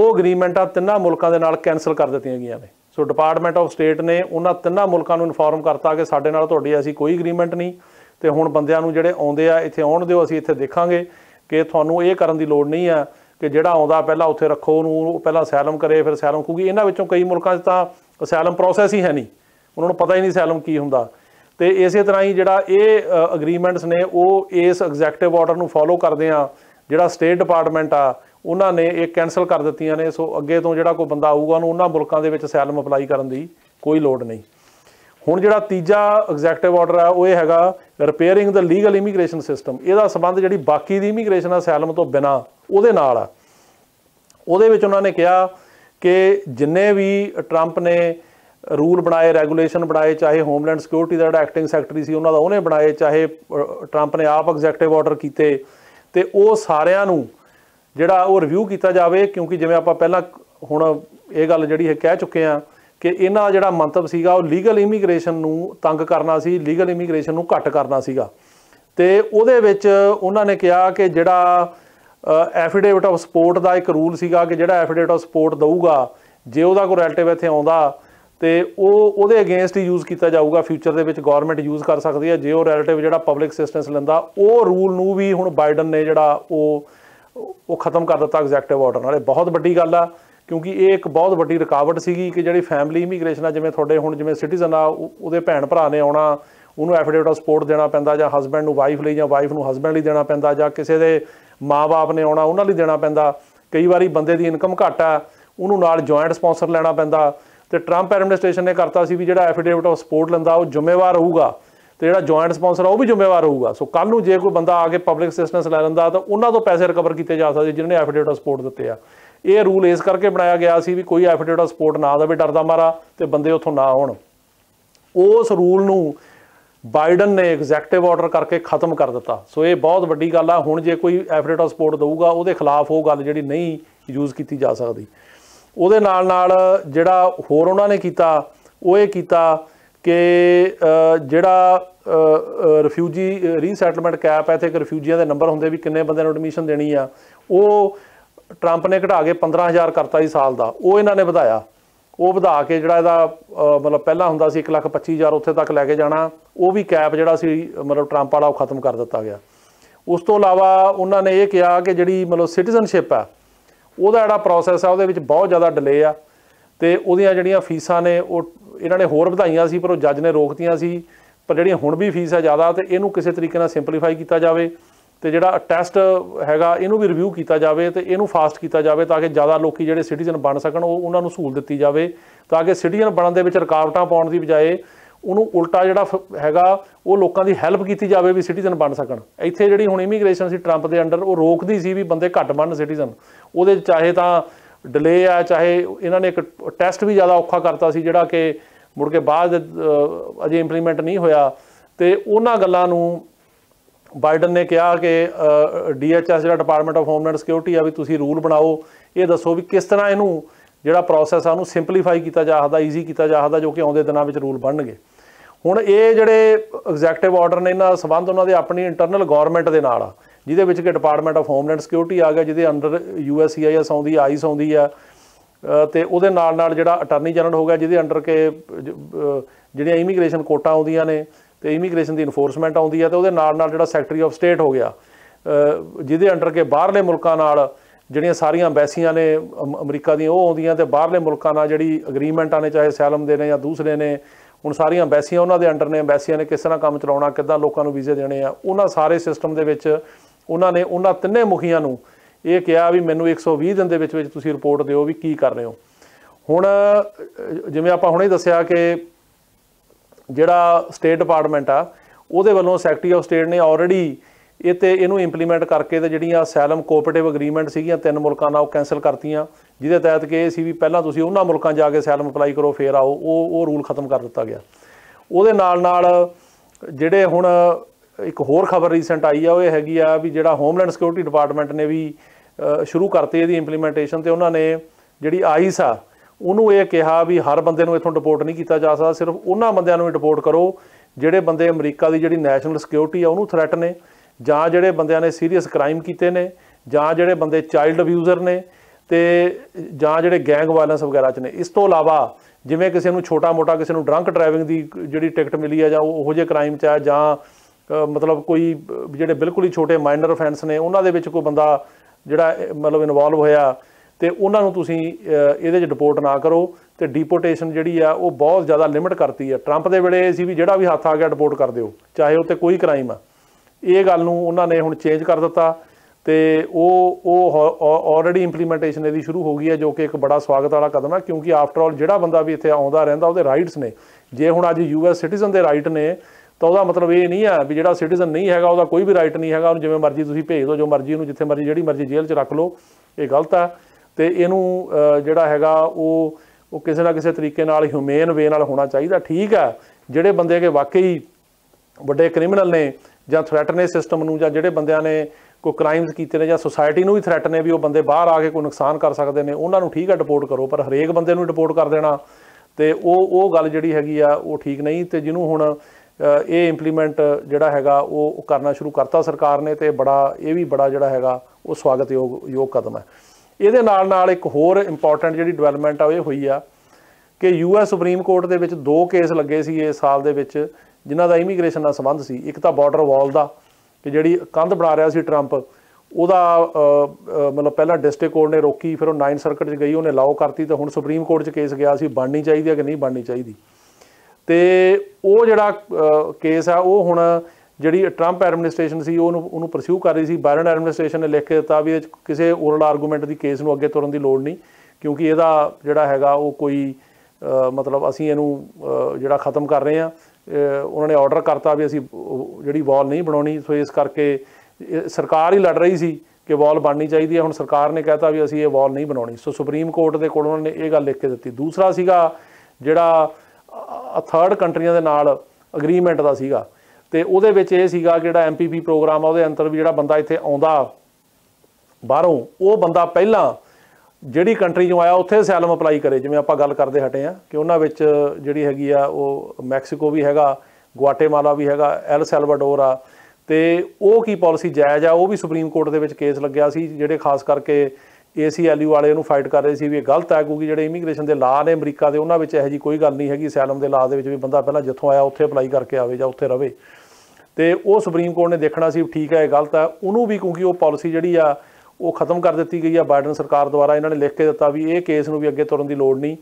ਉਹ ਆ ਤਿੰਨਾਂ ਮੁਲਕਾਂ ਦੇ ਨਾਲ ਕੈਨਸਲ ਕਰ ਦਿੱਤੀਆਂ ਗਈਆਂ ਨੇ ਸੋ ਡਿਪਾਰਟਮੈਂਟ ਆਫ ਸਟੇਟ ਨੇ ਉਹਨਾਂ ਤਿੰਨਾਂ ਮੁਲਕਾਂ ਨੂੰ ਇਨਫੋਰਮ ਕਰਤਾ ਕਿ ਸਾਡੇ ਨਾਲ ਤੁਹਾਡੀ ਐਸੀ ਕੋਈ ਅਗਰੀਮੈਂਟ ਨਹੀਂ ਤੇ ਹੁਣ ਬੰਦਿਆਂ ਨੂੰ ਜਿਹੜੇ ਆਉਂਦੇ ਆ ਇੱਥੇ ਆਉਣ ਦਿਓ ਅਸੀਂ ਇੱਥੇ ਦੇਖਾਂਗੇ ਕਿ ਤੁਹਾਨੂੰ ਇਹ ਕਰਨ ਦੀ ਲੋੜ ਨਹੀਂ ਆ ਕਿ ਜਿਹੜਾ ਆਉਂਦਾ ਪਹਿਲਾਂ ਉੱਥੇ ਰੱਖੋ ਉਹਨੂੰ ਪਹਿਲਾਂ ਸੈਲਮ ਕਰੇ ਫਿਰ ਸੈਲਮ ਕਿਉਂਕਿ ਇਹਨਾਂ ਵਿੱਚੋਂ ਕਈ ਮੁਲਕਾਂ 'ਚ ਤਾਂ ਸੈਲਮ ਪ੍ਰੋਸੈਸ ਹੀ ਹੈ ਨਹੀਂ ਉਹਨਾਂ ਨੂੰ ਪਤਾ ਹੀ ਨਹੀਂ ਸੈਲਮ ਕੀ ਹੁੰਦਾ ਤੇ ਇਸੇ ਤਰ੍ਹਾਂ ਹੀ ਜਿਹੜਾ ਇਹ ਅਗਰੀਮੈਂਟਸ ਨੇ ਉਹ ਇਸ ਐਗਜ਼ੈਕਟਿਵ ਆਰਡਰ ਨੂੰ ਫਾਲੋ ਕਰਦੇ ਆ ਜਿਹੜਾ ਸਟੇਟ ਡਿਪਾਰਟਮੈਂਟ ਆ ਉਹਨਾਂ ਨੇ ਇਹ ਕੈਨਸਲ ਕਰ ਦਿੱਤੀਆਂ ਨੇ ਸੋ ਅੱਗੇ ਤੋਂ ਜਿਹੜਾ ਕੋਈ ਬੰਦਾ ਆਊਗਾ ਉਹਨੂੰ ਉਹਨਾਂ ਮੁਲਕਾਂ ਦੇ ਵਿੱਚ ਸੈਲਮ ਅਪਲਾਈ ਕਰਨ ਦੀ ਕੋਈ ਲੋੜ ਨਹੀਂ ਹੁਣ ਜਿਹੜਾ ਤੀਜਾ ਐਗਜ਼ੈਕਟਿਵ ਆਰਡਰ ਆ ਉਹ ਇਹ ਹੈਗਾ ਰਿਪੇਅਰਿੰਗ ਦਾ ਲੀਗਲ ਇਮੀਗ੍ਰੇਸ਼ਨ ਸਿਸਟਮ ਇਹਦਾ ਸਬੰਧ ਜਿਹੜੀ ਬਾਕੀ ਦੀ ਇਮੀਗ੍ਰੇਸ਼ਨ ਆ ਸੈਲਮ ਤੋਂ ਬਿਨਾ ਉਹਦੇ ਨਾਲ ਆ ਉਹਦੇ ਵਿੱਚ ਉਹਨਾਂ ਨੇ ਕਿਹਾ ਕਿ ਜਿੰਨੇ ਵੀ ਟਰੰਪ ਨੇ ਰੂਲ ਬਣਾਏ ਰੈਗੂਲੇਸ਼ਨ ਬਣਾਏ ਚਾਹੇ ਹੋਮਲੈਂਡ ਸਿਕਿਉਰਿਟੀ ਦਾ ਜਿਹੜਾ ਐਕਟਿੰਗ ਸੈਕਟਰੀ ਸੀ ਉਹਨਾਂ ਦਾ ਉਹਨੇ ਬਣਾਏ ਚਾਹੇ ਟਰੰਪ ਨੇ ਆਪ ਐਗਜ਼ੈਕਟਿਵ ਆਰਡਰ ਕੀਤੇ ਤੇ ਉਹ ਸਾਰਿਆਂ ਨੂੰ ਜਿਹੜਾ ਉਹ ਰਿਵਿਊ ਕੀਤਾ ਜਾਵੇ ਕਿਉਂਕਿ ਜਿਵੇਂ ਆਪਾਂ ਪਹਿਲਾਂ ਹੁਣ ਇਹ ਗੱਲ ਜਿਹੜੀ ਹੈ ਕਹਿ ਚੁੱਕੇ ਆ ਕਿ ਇਹਨਾਂ ਜਿਹੜਾ ਮੰਤਵ ਸੀਗਾ ਉਹ ਲੀਗਲ ਇਮੀਗ੍ਰੇਸ਼ਨ ਨੂੰ ਤੰਗ ਕਰਨਾ ਸੀ ਲੀਗਲ ਇਮੀਗ੍ਰੇਸ਼ਨ ਨੂੰ ਘੱਟ ਕਰਨਾ ਸੀਗਾ ਤੇ ਉਹਦੇ ਵਿੱਚ ਉਹਨਾਂ ਨੇ ਕਿਹਾ ਕਿ ਜਿਹੜਾ ਐਫੀਡੇਵਿਟ ਆਫ ਸਪੋਰਟ ਦਾ ਇੱਕ ਰੂਲ ਸੀਗਾ ਕਿ ਜਿਹੜਾ ਐਫੀਡੇਵਿਟ ਆਫ ਸਪੋਰਟ ਦਊਗਾ ਜੇ ਉਹਦਾ ਕੋਈ ਰਿਲੇਟਿਵ ਇੱਥੇ ਆਉਂਦਾ ਤੇ ਉਹ ਉਹਦੇ ਅਗੇਂਸਟ ਯੂਜ਼ ਕੀਤਾ ਜਾਊਗਾ ਫਿਊਚਰ ਦੇ ਵਿੱਚ ਗਵਰਨਮੈਂਟ ਯੂਜ਼ ਕਰ ਸਕਦੀ ਹੈ ਜੇ ਉਹ ਰਿਲੇਟਿਵ ਜਿਹੜਾ ਪਬਲਿਕ ਅਸਿਸਟੈਂਸ ਲੈਂਦਾ ਉਹ ਰੂਲ ਨੂੰ ਵੀ ਹੁਣ ਬਾਈਡਨ ਨੇ ਜਿਹੜਾ ਉਹ ਉਹ ਖਤਮ ਕਰ ਦਿੱਤਾ ਐਗਜ਼ੈਕਟਿਵ ਆਰਡਰ ਨਾਲ ਇਹ ਬਹੁਤ ਵੱਡੀ ਗੱਲ ਆ ਕਿਉਂਕਿ ਇਹ ਇੱਕ ਬਹੁਤ ਵੱਡੀ ਰੁਕਾਵਟ ਸੀਗੀ ਕਿ ਜਿਹੜੀ ਫੈਮਿਲੀ ਇਮੀਗ੍ਰੇਸ਼ਨ ਆ ਜਿਵੇਂ ਤੁਹਾਡੇ ਹੁਣ ਜਿਵੇਂ ਸਿਟੀਜ਼ਨ ਆ ਉਹਦੇ ਭੈਣ ਭਰਾ ਨੇ ਆਉਣਾ ਉਹਨੂੰ ਐਫੀਡੇਵਿਟ ਆਫ ਸਪੋਰਟ ਦੇਣਾ ਪੈਂਦਾ ਜਾਂ ਹਸਬੰਡ ਨੂੰ ਵਾਈਫ ਲਈ ਜਾਂ ਵਾਈਫ ਨੂੰ ਹਸਬੰਡ ਲਈ ਦੇਣਾ ਪੈਂਦਾ ਜਾਂ ਕਿਸੇ ਦੇ ਮਾਪੇ ਨੇ ਆਉਣਾ ਉਹਨਾਂ ਲਈ ਦੇਣਾ ਪੈਂਦਾ ਕਈ ਵਾਰੀ ਬੰਦੇ ਦੀ ਇਨਕਮ ਘੱਟ ਆ ਉਹਨੂੰ ਨਾਲ ਜੁਆਇੰਟ ਸਪਾਂਸਰ ਲੈਣਾ ਪੈਂਦਾ ਤੇ ਟਰੰਪ ਐਡਮਿਨਿਸਟ੍ਰੇਸ਼ਨ ਨੇ ਕਰਤਾ ਸੀ ਵੀ ਜਿਹੜਾ ਐਫੀਡੇਵਿਟ ਆਫ ਸਪੋਰਟ ਲੈਂਦਾ ਉਹ ਜ਼ਿੰਮੇਵਾਰ ਹੋਊਗਾ ਤੇ ਜਿਹੜਾ ਜੁਆਇੰਟ ਸਪਾਂਸਰ ਆ ਉਹ ਵੀ ਜ਼ਿੰਮੇਵਾਰ ਹੋਊਗਾ ਸੋ ਕੱਲ ਨੂੰ ਜੇ ਕੋਈ ਬੰਦਾ ਆ ਕੇ ਪਬਲਿਕ ਅਸਿਸਟੈਂਸ ਲੈ ਲੈਂਦਾ ਤਾਂ ਉਹਨਾਂ ਤੋਂ ਪੈਸੇ ਰਿਕਵਰ ਕੀਤੇ ਜਾ ਸਕਦੇ ਜਿਨ੍ਹਾਂ ਨੇ ਐਫੀਡੇਵਿਟ ਆਫ ਸਪੋਰਟ ਦਿੱਤੇ ਆ ਇਹ ਰੂਲ ਇਸ ਕਰਕੇ ਬਣਾਇਆ ਗਿਆ ਸੀ ਵੀ ਕੋਈ ਐਫੀਡੇਵਿਟ ਆਫ ਸਪੋਰਟ ਨਾ ਦੇਵੇ ਡਰਦਾ ਮਾਰਾ ਤੇ ਬੰਦੇ ਉੱਥੋਂ ਨਾ ਆਉਣ ਉਸ ਰੂਲ ਨੂੰ ਬਾਈਡਨ ਨੇ ਐਗਜ਼ੈਕਟਿਵ ਆਰਡਰ ਕਰਕੇ ਖਤਮ ਕਰ ਦਿੱਤਾ ਸੋ ਇਹ ਬਹੁਤ ਵੱਡੀ ਗੱਲ ਆ ਹੁਣ ਜੇ ਕੋਈ ਐਫੀਡੇਵਿਟ ਆਫ ਸਪੋਰਟ ਦਊਗਾ ਉਹਦੇ ਖਿਲਾਫ ਉਹ ਗੱਲ ਜਿਹੜੀ ਨਹੀਂ ਯੂਜ਼ ਕੀਤੀ ਜਾ ਸਕਦੀ ਉਹਦੇ ਨਾਲ ਨਾਲ ਜਿਹੜਾ ਹੋਰ ਉਹਨਾਂ ਨੇ ਕੀਤਾ ਉਹ ਇਹ ਕੀਤਾ ਕਿ ਜਿਹੜਾ ਰਿਫਿਊਜੀ ਰੀਸੈਟਲਮੈਂਟ ਕੈਪ ਹੈ ਤੇ ਇੱਕ ਰਿਫਿਊਜੀਆਂ ਦੇ ਨੰਬਰ ਹੁੰਦੇ ਵੀ ਕਿੰਨੇ ਬੰਦੇ ਨੂੰ ਐਡਮਿਸ਼ਨ ਦੇਣੀ ਆ ਉਹ ਟਰੰਪ ਨੇ ਘਟਾ ਕੇ 15000 ਕਰਤਾ ਸੀ ਸਾਲ ਦਾ ਉਹ ਇਹਨਾਂ ਨੇ ਵਧਾਇਆ ਉਹ ਵਧਾ ਕੇ ਜਿਹੜਾ ਇਹਦਾ ਮਤਲਬ ਪਹਿਲਾਂ ਹੁੰਦਾ ਸੀ 125000 ਉੱਥੇ ਤੱਕ ਲੈ ਕੇ ਜਾਣਾ ਉਹ ਵੀ ਕੈਪ ਜਿਹੜਾ ਸੀ ਮਤਲਬ ਟਰੰਪ ਵਾਲਾ ਉਹ ਖਤਮ ਕਰ ਦਿੱਤਾ ਗਿਆ ਉਸ ਤੋਂ ਇਲਾਵਾ ਉਹਨਾਂ ਨੇ ਇਹ ਕਿਹਾ ਕਿ ਜਿਹੜੀ ਮਤਲਬ ਸਿਟੀਜ਼ਨਸ਼ਿਪ ਆ ਉਹਦਾ ਜਿਹੜਾ ਪ੍ਰੋਸੈਸ ਆ ਉਹਦੇ ਵਿੱਚ ਬਹੁਤ ਜ਼ਿਆਦਾ ਡਿਲੇ ਆ ਤੇ ਉਹਦੀਆਂ ਜਿਹੜੀਆਂ ਫੀਸਾਂ ਨੇ ਉਹ ਇਹਨਾਂ ਨੇ ਹੋਰ ਵਧਾਈਆਂ ਸੀ ਪਰ ਉਹ ਜੱਜ ਨੇ ਰੋਕਤੀਆਂ ਸੀ ਪਰ ਜਿਹੜੀਆਂ ਹੁਣ ਵੀ ਫੀਸ ਆ ਜ਼ਿਆਦਾ ਤੇ ਇਹਨੂੰ ਕਿਸੇ ਤਰੀਕੇ ਨਾਲ ਸਿੰਪਲੀਫਾਈ ਕੀਤਾ ਜਾਵੇ ਤੇ ਜਿਹੜਾ ਟੈਸਟ ਹੈਗਾ ਇਹਨੂੰ ਵੀ ਰਿਵਿਊ ਕੀਤਾ ਜਾਵੇ ਤੇ ਇਹਨੂੰ ਫਾਸਟ ਕੀਤਾ ਜਾਵੇ ਤਾਂ ਕਿ ਜ਼ਿਆਦਾ ਲੋਕੀ ਜਿਹੜੇ ਸਿਟੀਜ਼ਨ ਬਣ ਸਕਣ ਉਹ ਉਹਨਾਂ ਨੂੰ ਸਹੂਲਤ ਦਿੱਤੀ ਜਾਵੇ ਤਾਂ ਕਿ ਸਿਟੀਜ਼ਨ ਬਣਨ ਦੇ ਵਿੱਚ ਰੁਕਾਵਟਾਂ ਪਾਉਣ ਦੀ ਬਜਾਏ ਉਹਨੂੰ ਉਲਟਾ ਜਿਹੜਾ ਹੈਗਾ ਉਹ ਲੋਕਾਂ ਦੀ ਹੈਲਪ ਕੀਤੀ ਜਾਵੇ ਵੀ ਸਿਟੀਜ਼ਨ ਬਣ ਸਕਣ ਇੱਥੇ ਜਿਹੜੀ ਹੁਣ ਇਮੀਗ੍ਰੇਸ਼ਨ ਸੀ ਟਰੰਪ ਦੇ ਅੰਡਰ ਉਹ ਰੋਕਦੀ ਸੀ ਵੀ ਬੰਦੇ ਘੱਟ ਬਣਨ ਸਿਟੀਜ਼ਨ ਉਹਦੇ ਚਾਹੇ ਤਾਂ ਡਿਲੇ ਆ ਚਾਹੇ ਇਹਨਾਂ ਨੇ ਇੱਕ ਟੈਸਟ ਵੀ ਜ਼ਿਆਦਾ ਔਖਾ ਕਰਤਾ ਸੀ ਜਿਹੜਾ ਕਿ ਮੁੜ ਕੇ ਬਾਅਦ ਅਜੇ ਇੰਪਲੀਮੈਂਟ ਨਹੀਂ ਹੋਇਆ ਤੇ ਉਹਨਾਂ ਗੱਲਾਂ ਨੂੰ ਬਾਈਡਨ ਨੇ ਕਿਹਾ ਕਿ ਡੀਐਚਐਸ ਜਿਹੜਾ ਡਿਪਾਰਟਮੈਂਟ ਆਫ ਹੋਮਲੈਂਡ ਸਿਕਿਉਰਿਟੀ ਆ ਵੀ ਤੁਸੀਂ ਰੂਲ ਬਣਾਓ ਇਹ ਦੱਸੋ ਵੀ ਕਿਸ ਤਰ੍ਹਾਂ ਇਹਨੂੰ ਜਿਹੜਾ ਪ੍ਰੋਸੈਸ ਆ ਉਹਨੂੰ ਸਿੰਪਲੀਫਾਈ ਕੀਤਾ ਜਾ ਸਕਦਾ ਈਜ਼ੀ ਕੀਤਾ ਜਾ ਸਕਦਾ ਜੋ ਕਿ ਆਉਂਦੇ ਦਿਨਾਂ ਵਿੱਚ ਰੂਲ ਬਣਨਗੇ ਹੁਣ ਇਹ ਜਿਹੜੇ ਐਗਜ਼ੈਕਟਿਵ ਆਰਡਰ ਨੇ ਇਹਨਾਂ ਸਬੰਧ ਉਹਨਾਂ ਦੇ ਆਪਣੀ ਇੰਟਰਨਲ ਗਵਰਨਮੈਂਟ ਦੇ ਨਾਲ ਆ ਜਿਹਦੇ ਵਿੱਚ ਕਿ ਡਿਪਾਰਟਮੈਂਟ ਆਫ ਹੋਮਲੈਂਡ ਸਿਕਿਉਰਿਟੀ ਆ ਗਿਆ ਜਿਹਦੇ ਅੰਡਰ ਯੂਐਸਸੀਆਈਐਸ ਆਉਂਦੀ ਆ ਆਈਸ ਆਉਂਦੀ ਆ ਤੇ ਉਹਦੇ ਨਾਲ ਨਾਲ ਜਿਹੜਾ ਅਟਾਰਨੀ ਜਨਰਲ ਹੋ ਗਿਆ ਜਿਹਦੇ ਅੰਡਰ ਕੇ ਜਿਹੜੀਆਂ ਇਮੀਗ੍ਰੇਸ਼ਨ ਕੋਟਾ ਆਉਂਦੀਆਂ ਨੇ ਤੇ ਇਮੀਗ੍ਰੇਸ਼ਨ ਦੀ ਇਨਫੋਰਸਮੈਂਟ ਆਉਂਦੀ ਹੈ ਤੇ ਉਹਦੇ ਨਾਲ ਨਾਲ ਜਿਹੜਾ ਸੈਕਟਰੀ ਆਫ ਸਟੇਟ ਹੋ ਗਿਆ ਜਿਹਦੇ ਅੰਡਰ ਕੇ ਬਾਹਰਲੇ ਮੁਲਕਾਂ ਨਾਲ ਜਿਹੜੀਆਂ ਸਾਰੀਆਂ ਐਮਬੈਸੀਆਂ ਨੇ ਅਮਰੀਕਾ ਦੀਆਂ ਉਹ ਆਉਂਦੀਆਂ ਤੇ ਬਾਹਰਲੇ ਮੁਲਕਾਂ ਨਾਲ ਜਿਹੜੀ ਐਗਰੀਮੈਂਟਾਂ ਨੇ ਚਾਹੇ ਸੈਲਮ ਦੇ ਨੇ ਜਾਂ ਦੂਸਰੇ ਨੇ ਹੁਣ ਸਾਰੀਆਂ ਐਮਬੈਸੀਆਂ ਉਹਨਾਂ ਦੇ ਅੰਡਰ ਨੇ ਐਮਬੈਸੀਆਂ ਨੇ ਕਿਸ ਤਰ੍ਹਾਂ ਕੰਮ ਚਲਾਉਣਾ ਕਿੱਦਾਂ ਲੋਕਾਂ ਨੂੰ ਵੀਜ਼ੇ ਦੇਣੇ ਆ ਉਹਨਾਂ ਸਾਰੇ ਸਿਸਟਮ ਦੇ ਵਿੱਚ ਉਹਨਾਂ ਨੇ ਉਹਨਾਂ ਤਿੰਨੇ ਮੁਖੀਆਂ ਨੂੰ ਇਹ ਕਿਹਾ ਵੀ ਮੈਨੂੰ 120 ਦਿਨ ਦੇ ਵਿੱਚ ਵਿੱਚ ਤੁਸੀਂ ਰਿਪੋਰਟ ਦਿਓ ਵੀ ਕੀ ਕਰ ਰਹੇ ਹੋ ਹੁਣ ਜਿਵੇਂ ਆਪਾਂ ਹੁਣੇ ਦੱਸਿਆ ਕਿ ਜਿਹੜਾ ਸਟੇਟ ਡਿਪਾਰਟਮੈਂਟ ਆ ਉਹਦੇ ਵੱਲੋਂ ਸੈਕਟਰੀ ਆਫ ਸਟੇਟ ਨੇ ਆਲਰੇਡੀ ਇਹ ਤੇ ਇਹਨੂੰ ਇੰਪਲੀਮੈਂਟ ਕਰਕੇ ਤੇ ਜਿਹੜੀਆਂ ਸੈਲਮ ਕੋਆਪਰੇਟਿਵ ਅਗਰੀਮੈਂਟ ਸੀਗੀਆਂ ਤਿੰਨ ਮੁਲਕਾਂ ਨਾਲ ਉਹ ਕੈਨਸਲ ਕਰਤੀਆਂ ਜਿਹਦੇ ਤਹਿਤ ਕਿ ਇਹ ਸੀ ਵੀ ਪਹਿਲਾਂ ਤੁਸੀਂ ਉਹਨਾਂ ਮੁਲਕਾਂ ਜਾ ਕੇ ਸੈਲਮ ਅਪਲਾਈ ਕਰੋ ਫੇਰ ਆਓ ਉਹ ਉਹ ਰੂਲ ਖਤਮ ਕਰ ਦਿੱਤਾ ਗਿਆ ਉਹਦੇ ਨਾਲ ਨਾਲ ਜਿਹੜੇ ਹੁਣ ਇੱਕ ਹੋਰ ਖਬਰ ਰੀਸੈਂਟ ਆਈ ਆ ਉਹ ਇਹ ਹੈਗੀ ਆ ਵੀ ਜਿਹੜਾ ਹੋਮਲੈਂਡ ਸਿਕਿਉਰਿਟੀ ਡਿਪਾਰਟਮੈਂਟ ਨੇ ਵੀ ਸ਼ੁਰੂ ਕਰਤੇ ਇਹਦੀ ਇੰਪਲੀਮੈਂਟੇਸ਼ਨ ਤੇ ਉਹਨਾਂ ਨੇ ਜਿਹੜੀ ਆਈਸ ਆ ਉਹਨੂੰ ਇਹ ਕਿਹਾ ਵੀ ਹਰ ਬੰਦੇ ਨੂੰ ਇਥੋਂ ਡਿਪੋਰਟ ਨਹੀਂ ਕੀਤਾ ਜਾ ਸਕਦਾ ਸਿਰਫ ਉਹਨਾਂ ਬੰਦਿਆਂ ਨੂੰ ਹੀ ਡਿਪੋਰਟ ਕਰੋ ਜਿਹੜੇ ਬੰਦੇ ਅਮਰੀਕਾ ਦੀ ਜਿਹੜੀ ਨੈਸ਼ਨਲ ਸਿਕਿਉਰਿਟੀ ਆ ਉਹਨੂੰ ਥ੍ਰੈਟ ਨੇ ਜਾਂ ਜਿਹੜੇ ਬੰਦਿਆਂ ਨੇ ਸੀਰੀਅਸ ਕ੍ਰਾਈਮ ਕੀਤੇ ਨੇ ਜਾਂ ਜਿਹੜੇ ਬੰਦੇ ਚਾਈਲਡ ਅਬਿਊਜ਼ਰ ਨੇ ਤੇ ਜਾਂ ਜਿਹੜੇ ਗੈਂਗ ਵਾਇਲੈਂਸ ਵਗੈਰਾ ਚ ਨੇ ਇਸ ਤੋਂ ਇਲਾਵਾ ਜਿਵੇਂ ਕਿਸੇ ਨੂੰ ਛੋਟਾ-ਮੋਟਾ ਕਿਸੇ ਨੂੰ ਡਰੰਕ ਡਰਾਈਵਿੰਗ ਦੀ ਜਿਹੜੀ ਟਿਕਟ ਮਿਲੀ ਆ ਜਾਂ ਉਹ ਉਹੋ ਜਿਹੇ ਕ੍ਰਾਈਮ ਚ ਆ ਜਾਂ ਮਤਲਬ ਕੋਈ ਜਿਹੜੇ ਬਿਲਕੁਲ ਹੀ ਛੋਟੇ ਮਾਈਨਰ ਅਫੈਂਸ ਨੇ ਉਹਨਾਂ ਦੇ ਵਿੱਚ ਕੋਈ ਬੰਦਾ ਜਿਹੜਾ ਮਤਲਬ ਇਨਵੋਲਵ ਹੋਇਆ ਤੇ ਉਹਨਾਂ ਨੂੰ ਤੁਸੀਂ ਇਹਦੇ 'ਚ ਡਿਪੋਰਟ ਨਾ ਕਰੋ ਤੇ ਡਿਪੋਰਟੇਸ਼ਨ ਜਿਹੜੀ ਆ ਉਹ ਬਹੁਤ ਜ਼ਿਆਦਾ ਲਿਮਿਟ ਕਰਤੀ ਆ ਟਰੰਪ ਦੇ ਵੇਲੇ ਸੀ ਵੀ ਜਿਹੜਾ ਵੀ ਹੱਥ ਆ ਗਿਆ ਡਿਪੋਰਟ ਕਰ ਦਿਓ ਚਾਹੇ ਉੱਤੇ ਕੋਈ ਕ੍ਰਾਈਮ ਆ ਇਹ ਗੱਲ ਨੂੰ ਉਹਨਾਂ ਨੇ ਹੁਣ ਚੇਂਜ ਕਰ ਦਿੱਤਾ ਤੇ ਉਹ ਉਹ ਆਲਰੇਡੀ ਇੰਪਲੀਮੈਂਟੇਸ਼ਨ ਇਹਦੀ ਸ਼ੁਰੂ ਹੋ ਗਈ ਹੈ ਜੋ ਕਿ ਇੱਕ ਬੜਾ ਸਵਾਗਤ ਵਾਲਾ ਕਦਮ ਹੈ ਕਿਉਂਕਿ ਆਫਟਰ ਆਲ ਜਿਹੜਾ ਬੰਦਾ ਵੀ ਇੱਥੇ ਆਉਂਦਾ ਰਹਿੰਦਾ ਉਹਦੇ ਰਾਈਟਸ ਨੇ ਜੇ ਹੁਣ ਅੱਜ ਯੂਐਸ ਸਿਟੀਜ਼ਨ ਦੇ ਰਾਈਟ ਨੇ ਤਾਂ ਉਹਦਾ ਮਤਲਬ ਇਹ ਨਹੀਂ ਆ ਵੀ ਜਿਹੜਾ ਸਿਟੀਜ਼ਨ ਨਹੀਂ ਹੈਗਾ ਉਹਦਾ ਕੋਈ ਵੀ ਰਾਈਟ ਨਹੀਂ ਹੈਗਾ ਉਹਨੂੰ ਜਿਵੇਂ ਮਰਜ਼ੀ ਤੁਸੀਂ ਭੇਜ ਦਿਓ ਜੋ ਮਰਜ਼ੀ ਉਹਨੂੰ ਜਿੱਥੇ ਮਰਜ਼ੀ ਜਿਹੜੀ ਮਰਜ਼ੀ ਜੇਲ੍ਹ 'ਚ ਰੱਖ ਲਓ ਇਹ ਗਲਤ ਆ ਤੇ ਇਹਨੂੰ ਜਿਹੜਾ ਹੈਗਾ ਉਹ ਉਹ ਕਿਸੇ ਨਾ ਕਿਸੇ ਤਰੀਕੇ ਨਾਲ ਹਿਊਮਨ ਵੇ ਨਾਲ ਹੋਣਾ ਚਾਹੀਦਾ ਠੀਕ ਆ ਜਿਹੜੇ ਬੰਦੇ ਕਿ ਵਾਕਈ ਵੱਡੇ ਕ੍ਰਿਮੀਨਲ ਨੇ ਜਾਂ ਥ੍ਰੈਟ ਨੇ ਸਿਸਟਮ ਨੂੰ ਜਾਂ ਜਿਹੜੇ ਬੰਦਿਆਂ ਨੇ ਕੋਈ ਕ੍ਰਾਈਮਸ ਕੀਤੇ ਨੇ ਜਾਂ ਸੋਸਾਇਟੀ ਨੂੰ ਵੀ ਥ੍ਰੈਟ ਨੇ ਵੀ ਉਹ ਬੰਦੇ ਬਾਹਰ ਆ ਕੇ ਕੋਈ ਨੁਕਸਾਨ ਕਰ ਸਕਦੇ ਨੇ ਉਹਨਾਂ ਨੂੰ ਠੀਕ ਆ ਰਿਪੋਰਟ ਕਰੋ ਪਰ ਹਰੇਕ ਬੰਦੇ ਨੂੰ ਰਿਪੋਰਟ ਕਰ ਦੇਣਾ ਤੇ ਉਹ ਉਹ ਗੱਲ ਜਿਹੜੀ ਹੈਗੀ ਆ ਉਹ ਠੀਕ ਨਹੀਂ ਤੇ ਜਿਹਨੂੰ ਹੁਣ ਇਹ ਇੰਪਲੀਮੈਂਟ ਜਿਹੜਾ ਹੈਗਾ ਉਹ ਕਰਨਾ ਸ਼ੁਰੂ ਕਰਤਾ ਸਰਕਾਰ ਨੇ ਤੇ ਬੜਾ ਇਹ ਵੀ ਬੜਾ ਜਿਹੜਾ ਹੈਗਾ ਉਹ ਸਵਾਗਤਯੋਗ ਯੋਗ ਕਦਮ ਹੈ ਇਹਦੇ ਨਾਲ ਨਾਲ ਇੱਕ ਹੋਰ ਇੰਪੋਰਟੈਂਟ ਜਿਹੜੀ ਡਿਵੈਲਪਮੈਂਟ ਆ ਉਹ ਇਹ ਹੋਈ ਆ ਕਿ ਯੂਐਸ ਸੁਪਰੀਮ ਕੋਰਟ ਦੇ ਵਿੱਚ ਦੋ ਕੇਸ ਲੱਗੇ ਸੀ ਇਸ ਸਾਲ ਦੇ ਵਿੱਚ ਜਿਨ੍ਹਾਂ ਦਾ ਇਮੀਗ੍ਰੇਸ਼ਨ ਨਾਲ ਸੰਬੰਧ ਸੀ ਇੱਕ ਤਾਂ ਬਾਰਡਰ ਵਾਲ ਦਾ ਕਿ ਜਿਹੜੀ ਕੰਧ ਬਣਾ ਰਿਹਾ ਸੀ ਟਰੰਪ ਉਹਦਾ ਮਤਲਬ ਪਹਿਲਾਂ ਡਿਸਟ੍ਰਿਕਟ ਕੋਰਟ ਨੇ ਰੋਕੀ ਫਿਰ ਉਹ 9 ਸਰਕਟ 'ਚ ਗਈ ਉਹਨੇ ਲਾਓ ਕਰਤੀ ਤੇ ਹੁਣ ਸੁਪਰੀਮ ਕੋਰਟ 'ਚ ਕੇਸ ਗਿਆ ਸੀ ਬਣਨੀ ਚਾਹੀਦੀ ਹੈ ਕਿ ਨਹੀਂ ਬਣਨੀ ਚਾਹੀਦੀ ਤੇ ਉਹ ਜਿਹੜਾ ਕੇਸ ਆ ਉਹ ਹੁਣ ਜਿਹੜੀ ਟਰੰਪ ਐਡਮਿਨਿਸਟ੍ਰੇਸ਼ਨ ਸੀ ਉਹਨੂੰ ਉਹਨੂੰ ਪਰਸਿਊ ਕਰ ਰਹੀ ਸੀ ਬਾਇਰਨ ਐਡਮਿਨਿਸਟ੍ਰੇਸ਼ਨ ਨੇ ਲਿਖ ਕੇ ਦਿੱਤਾ ਵੀ ਕਿਸੇ ਓਰਲ ਆਰਗੂਮੈਂਟ ਦੀ ਕੇਸ ਨੂੰ ਅੱਗੇ ਤੁਰਨ ਦੀ ਲੋੜ ਨਹੀਂ ਕਿਉਂਕਿ ਇਹਦਾ ਜਿਹੜਾ ਹੈਗਾ ਉਹ ਕੋਈ ਮਤਲਬ ਅਸੀਂ ਇਹਨੂੰ ਜਿਹੜਾ ਖਤਮ ਕਰ ਰਹੇ ਆ ਉਹਨਾਂ ਨੇ ਆਰਡਰ ਕਰਤਾ ਵੀ ਅਸੀਂ ਜਿਹੜੀ ਵਾਲ ਨਹੀਂ ਬਣਾਉਣੀ ਸੋ ਇਸ ਕਰਕੇ ਸਰਕਾਰ ਹੀ ਲੜ ਰਹੀ ਸੀ ਕਿ ਵਾਲ ਬਣਨੀ ਚਾਹੀਦੀ ਹੈ ਹੁਣ ਸਰਕਾਰ ਨੇ ਕਹਿਤਾ ਵੀ ਅਸੀਂ ਇਹ ਵਾਲ ਨਹੀਂ ਬਣਾਉਣੀ ਸੋ ਸੁਪਰੀਮ ਕੋਰਟ ਦੇ ਕੋਲ ਉਹਨਾਂ ਨੇ ਇਹ ਗੱਲ ਲਿਖ ਕੇ ਦਿੱਤੀ ਦੂਸਰਾ ਸੀਗਾ ਜਿਹੜਾ ਥਰਡ ਕੰਟਰੀਆਂ ਦੇ ਨਾਲ ਅਗਰੀਮੈਂਟ ਦਾ ਸੀਗਾ ਤੇ ਉਹਦੇ ਵਿੱਚ ਇਹ ਸੀਗਾ ਜਿਹੜਾ ਐਮਪੀਪੀ ਪ੍ਰੋਗਰਾਮ ਆ ਉਹਦੇ ਅੰਦਰ ਵੀ ਜਿਹੜਾ ਬੰਦਾ ਇੱਥੇ ਆਉਂਦਾ ਬਾਹਰੋਂ ਉਹ ਬੰਦਾ ਪਹਿਲਾਂ ਜਿਹੜੀ ਕੰਟਰੀ ਚੋਂ ਆਇਆ ਉੱਥੇ ਸੈਲਮ ਅਪਲਾਈ ਕਰੇ ਜਿਵੇਂ ਆਪਾਂ ਗੱਲ ਕਰਦੇ ਹਟੇ ਆ ਕਿ ਉਹਨਾਂ ਵਿੱਚ ਜਿਹੜੀ ਹੈਗੀ ਆ ਉਹ ਮੈਕਸੀਕੋ ਵੀ ਹੈਗਾ ਗੁਆਟੇਮਾਲਾ ਵੀ ਹੈਗਾ ਐਲ ਸੈਲਵਾਡੋਰ ਆ ਤੇ ਉਹ ਕੀ ਪਾਲਿਸੀ ਜਾਇਜ਼ ਆ ਉਹ ਵੀ ਸੁਪਰੀਮ ਕੋਰਟ ਦੇ ਵਿੱਚ ਕੇਸ ਲੱਗਿਆ ਸੀ ਜਿਹੜੇ ਖਾਸ ਕਰਕੇ ਏਸੀਐਲਯੂ ਵਾਲੇ ਨੂੰ ਫਾਈਟ ਕਰ ਰਹੇ ਸੀ ਵੀ ਇਹ ਗਲਤ ਹੈ ਕਿਉਂਕਿ ਜਿਹੜੇ ਇਮੀਗ੍ਰੇਸ਼ਨ ਦੇ ਲਾਅ ਨੇ ਅਮਰੀਕਾ ਦੇ ਉਹਨਾਂ ਵਿੱਚ ਇਹੋ ਜੀ ਕੋਈ ਗੱਲ ਨਹੀਂ ਹੈਗੀ ਸੈਲਮ ਦੇ ਲਾਅ ਦੇ ਵਿੱਚ ਵੀ ਬੰਦਾ ਪਹਿਲਾਂ ਜਿੱਥੋਂ ਆਇਆ ਉੱਥੇ ਅਪਲਾਈ ਕਰਕੇ ਆਵੇ ਜਾਂ ਉੱਥੇ ਰਵੇ ਤੇ ਉਹ ਸੁਪਰੀਮ ਕੋਰਟ ਨੇ ਦੇਖਣਾ ਸੀ ਠੀਕ ਹੈ ਇਹ ਗਲਤ ਹੈ ਉਹਨੂੰ ਵੀ ਕਿਉਂਕਿ ਉਹ ਪਾਲਿਸੀ ਜਿਹੜੀ ਆ ਉਹ ਖਤਮ ਕਰ ਦਿੱਤੀ ਗਈ ਆ ਬਾਈਡਨ ਸਰਕਾਰ ਦੁਆਰਾ ਇਹਨਾਂ ਨੇ ਲਿਖ ਕੇ ਦਿੱਤਾ ਵੀ ਇਹ ਕੇਸ ਨੂੰ ਵੀ ਅੱਗੇ ਤੁਰਨ ਦੀ ਲੋੜ ਨਹੀਂ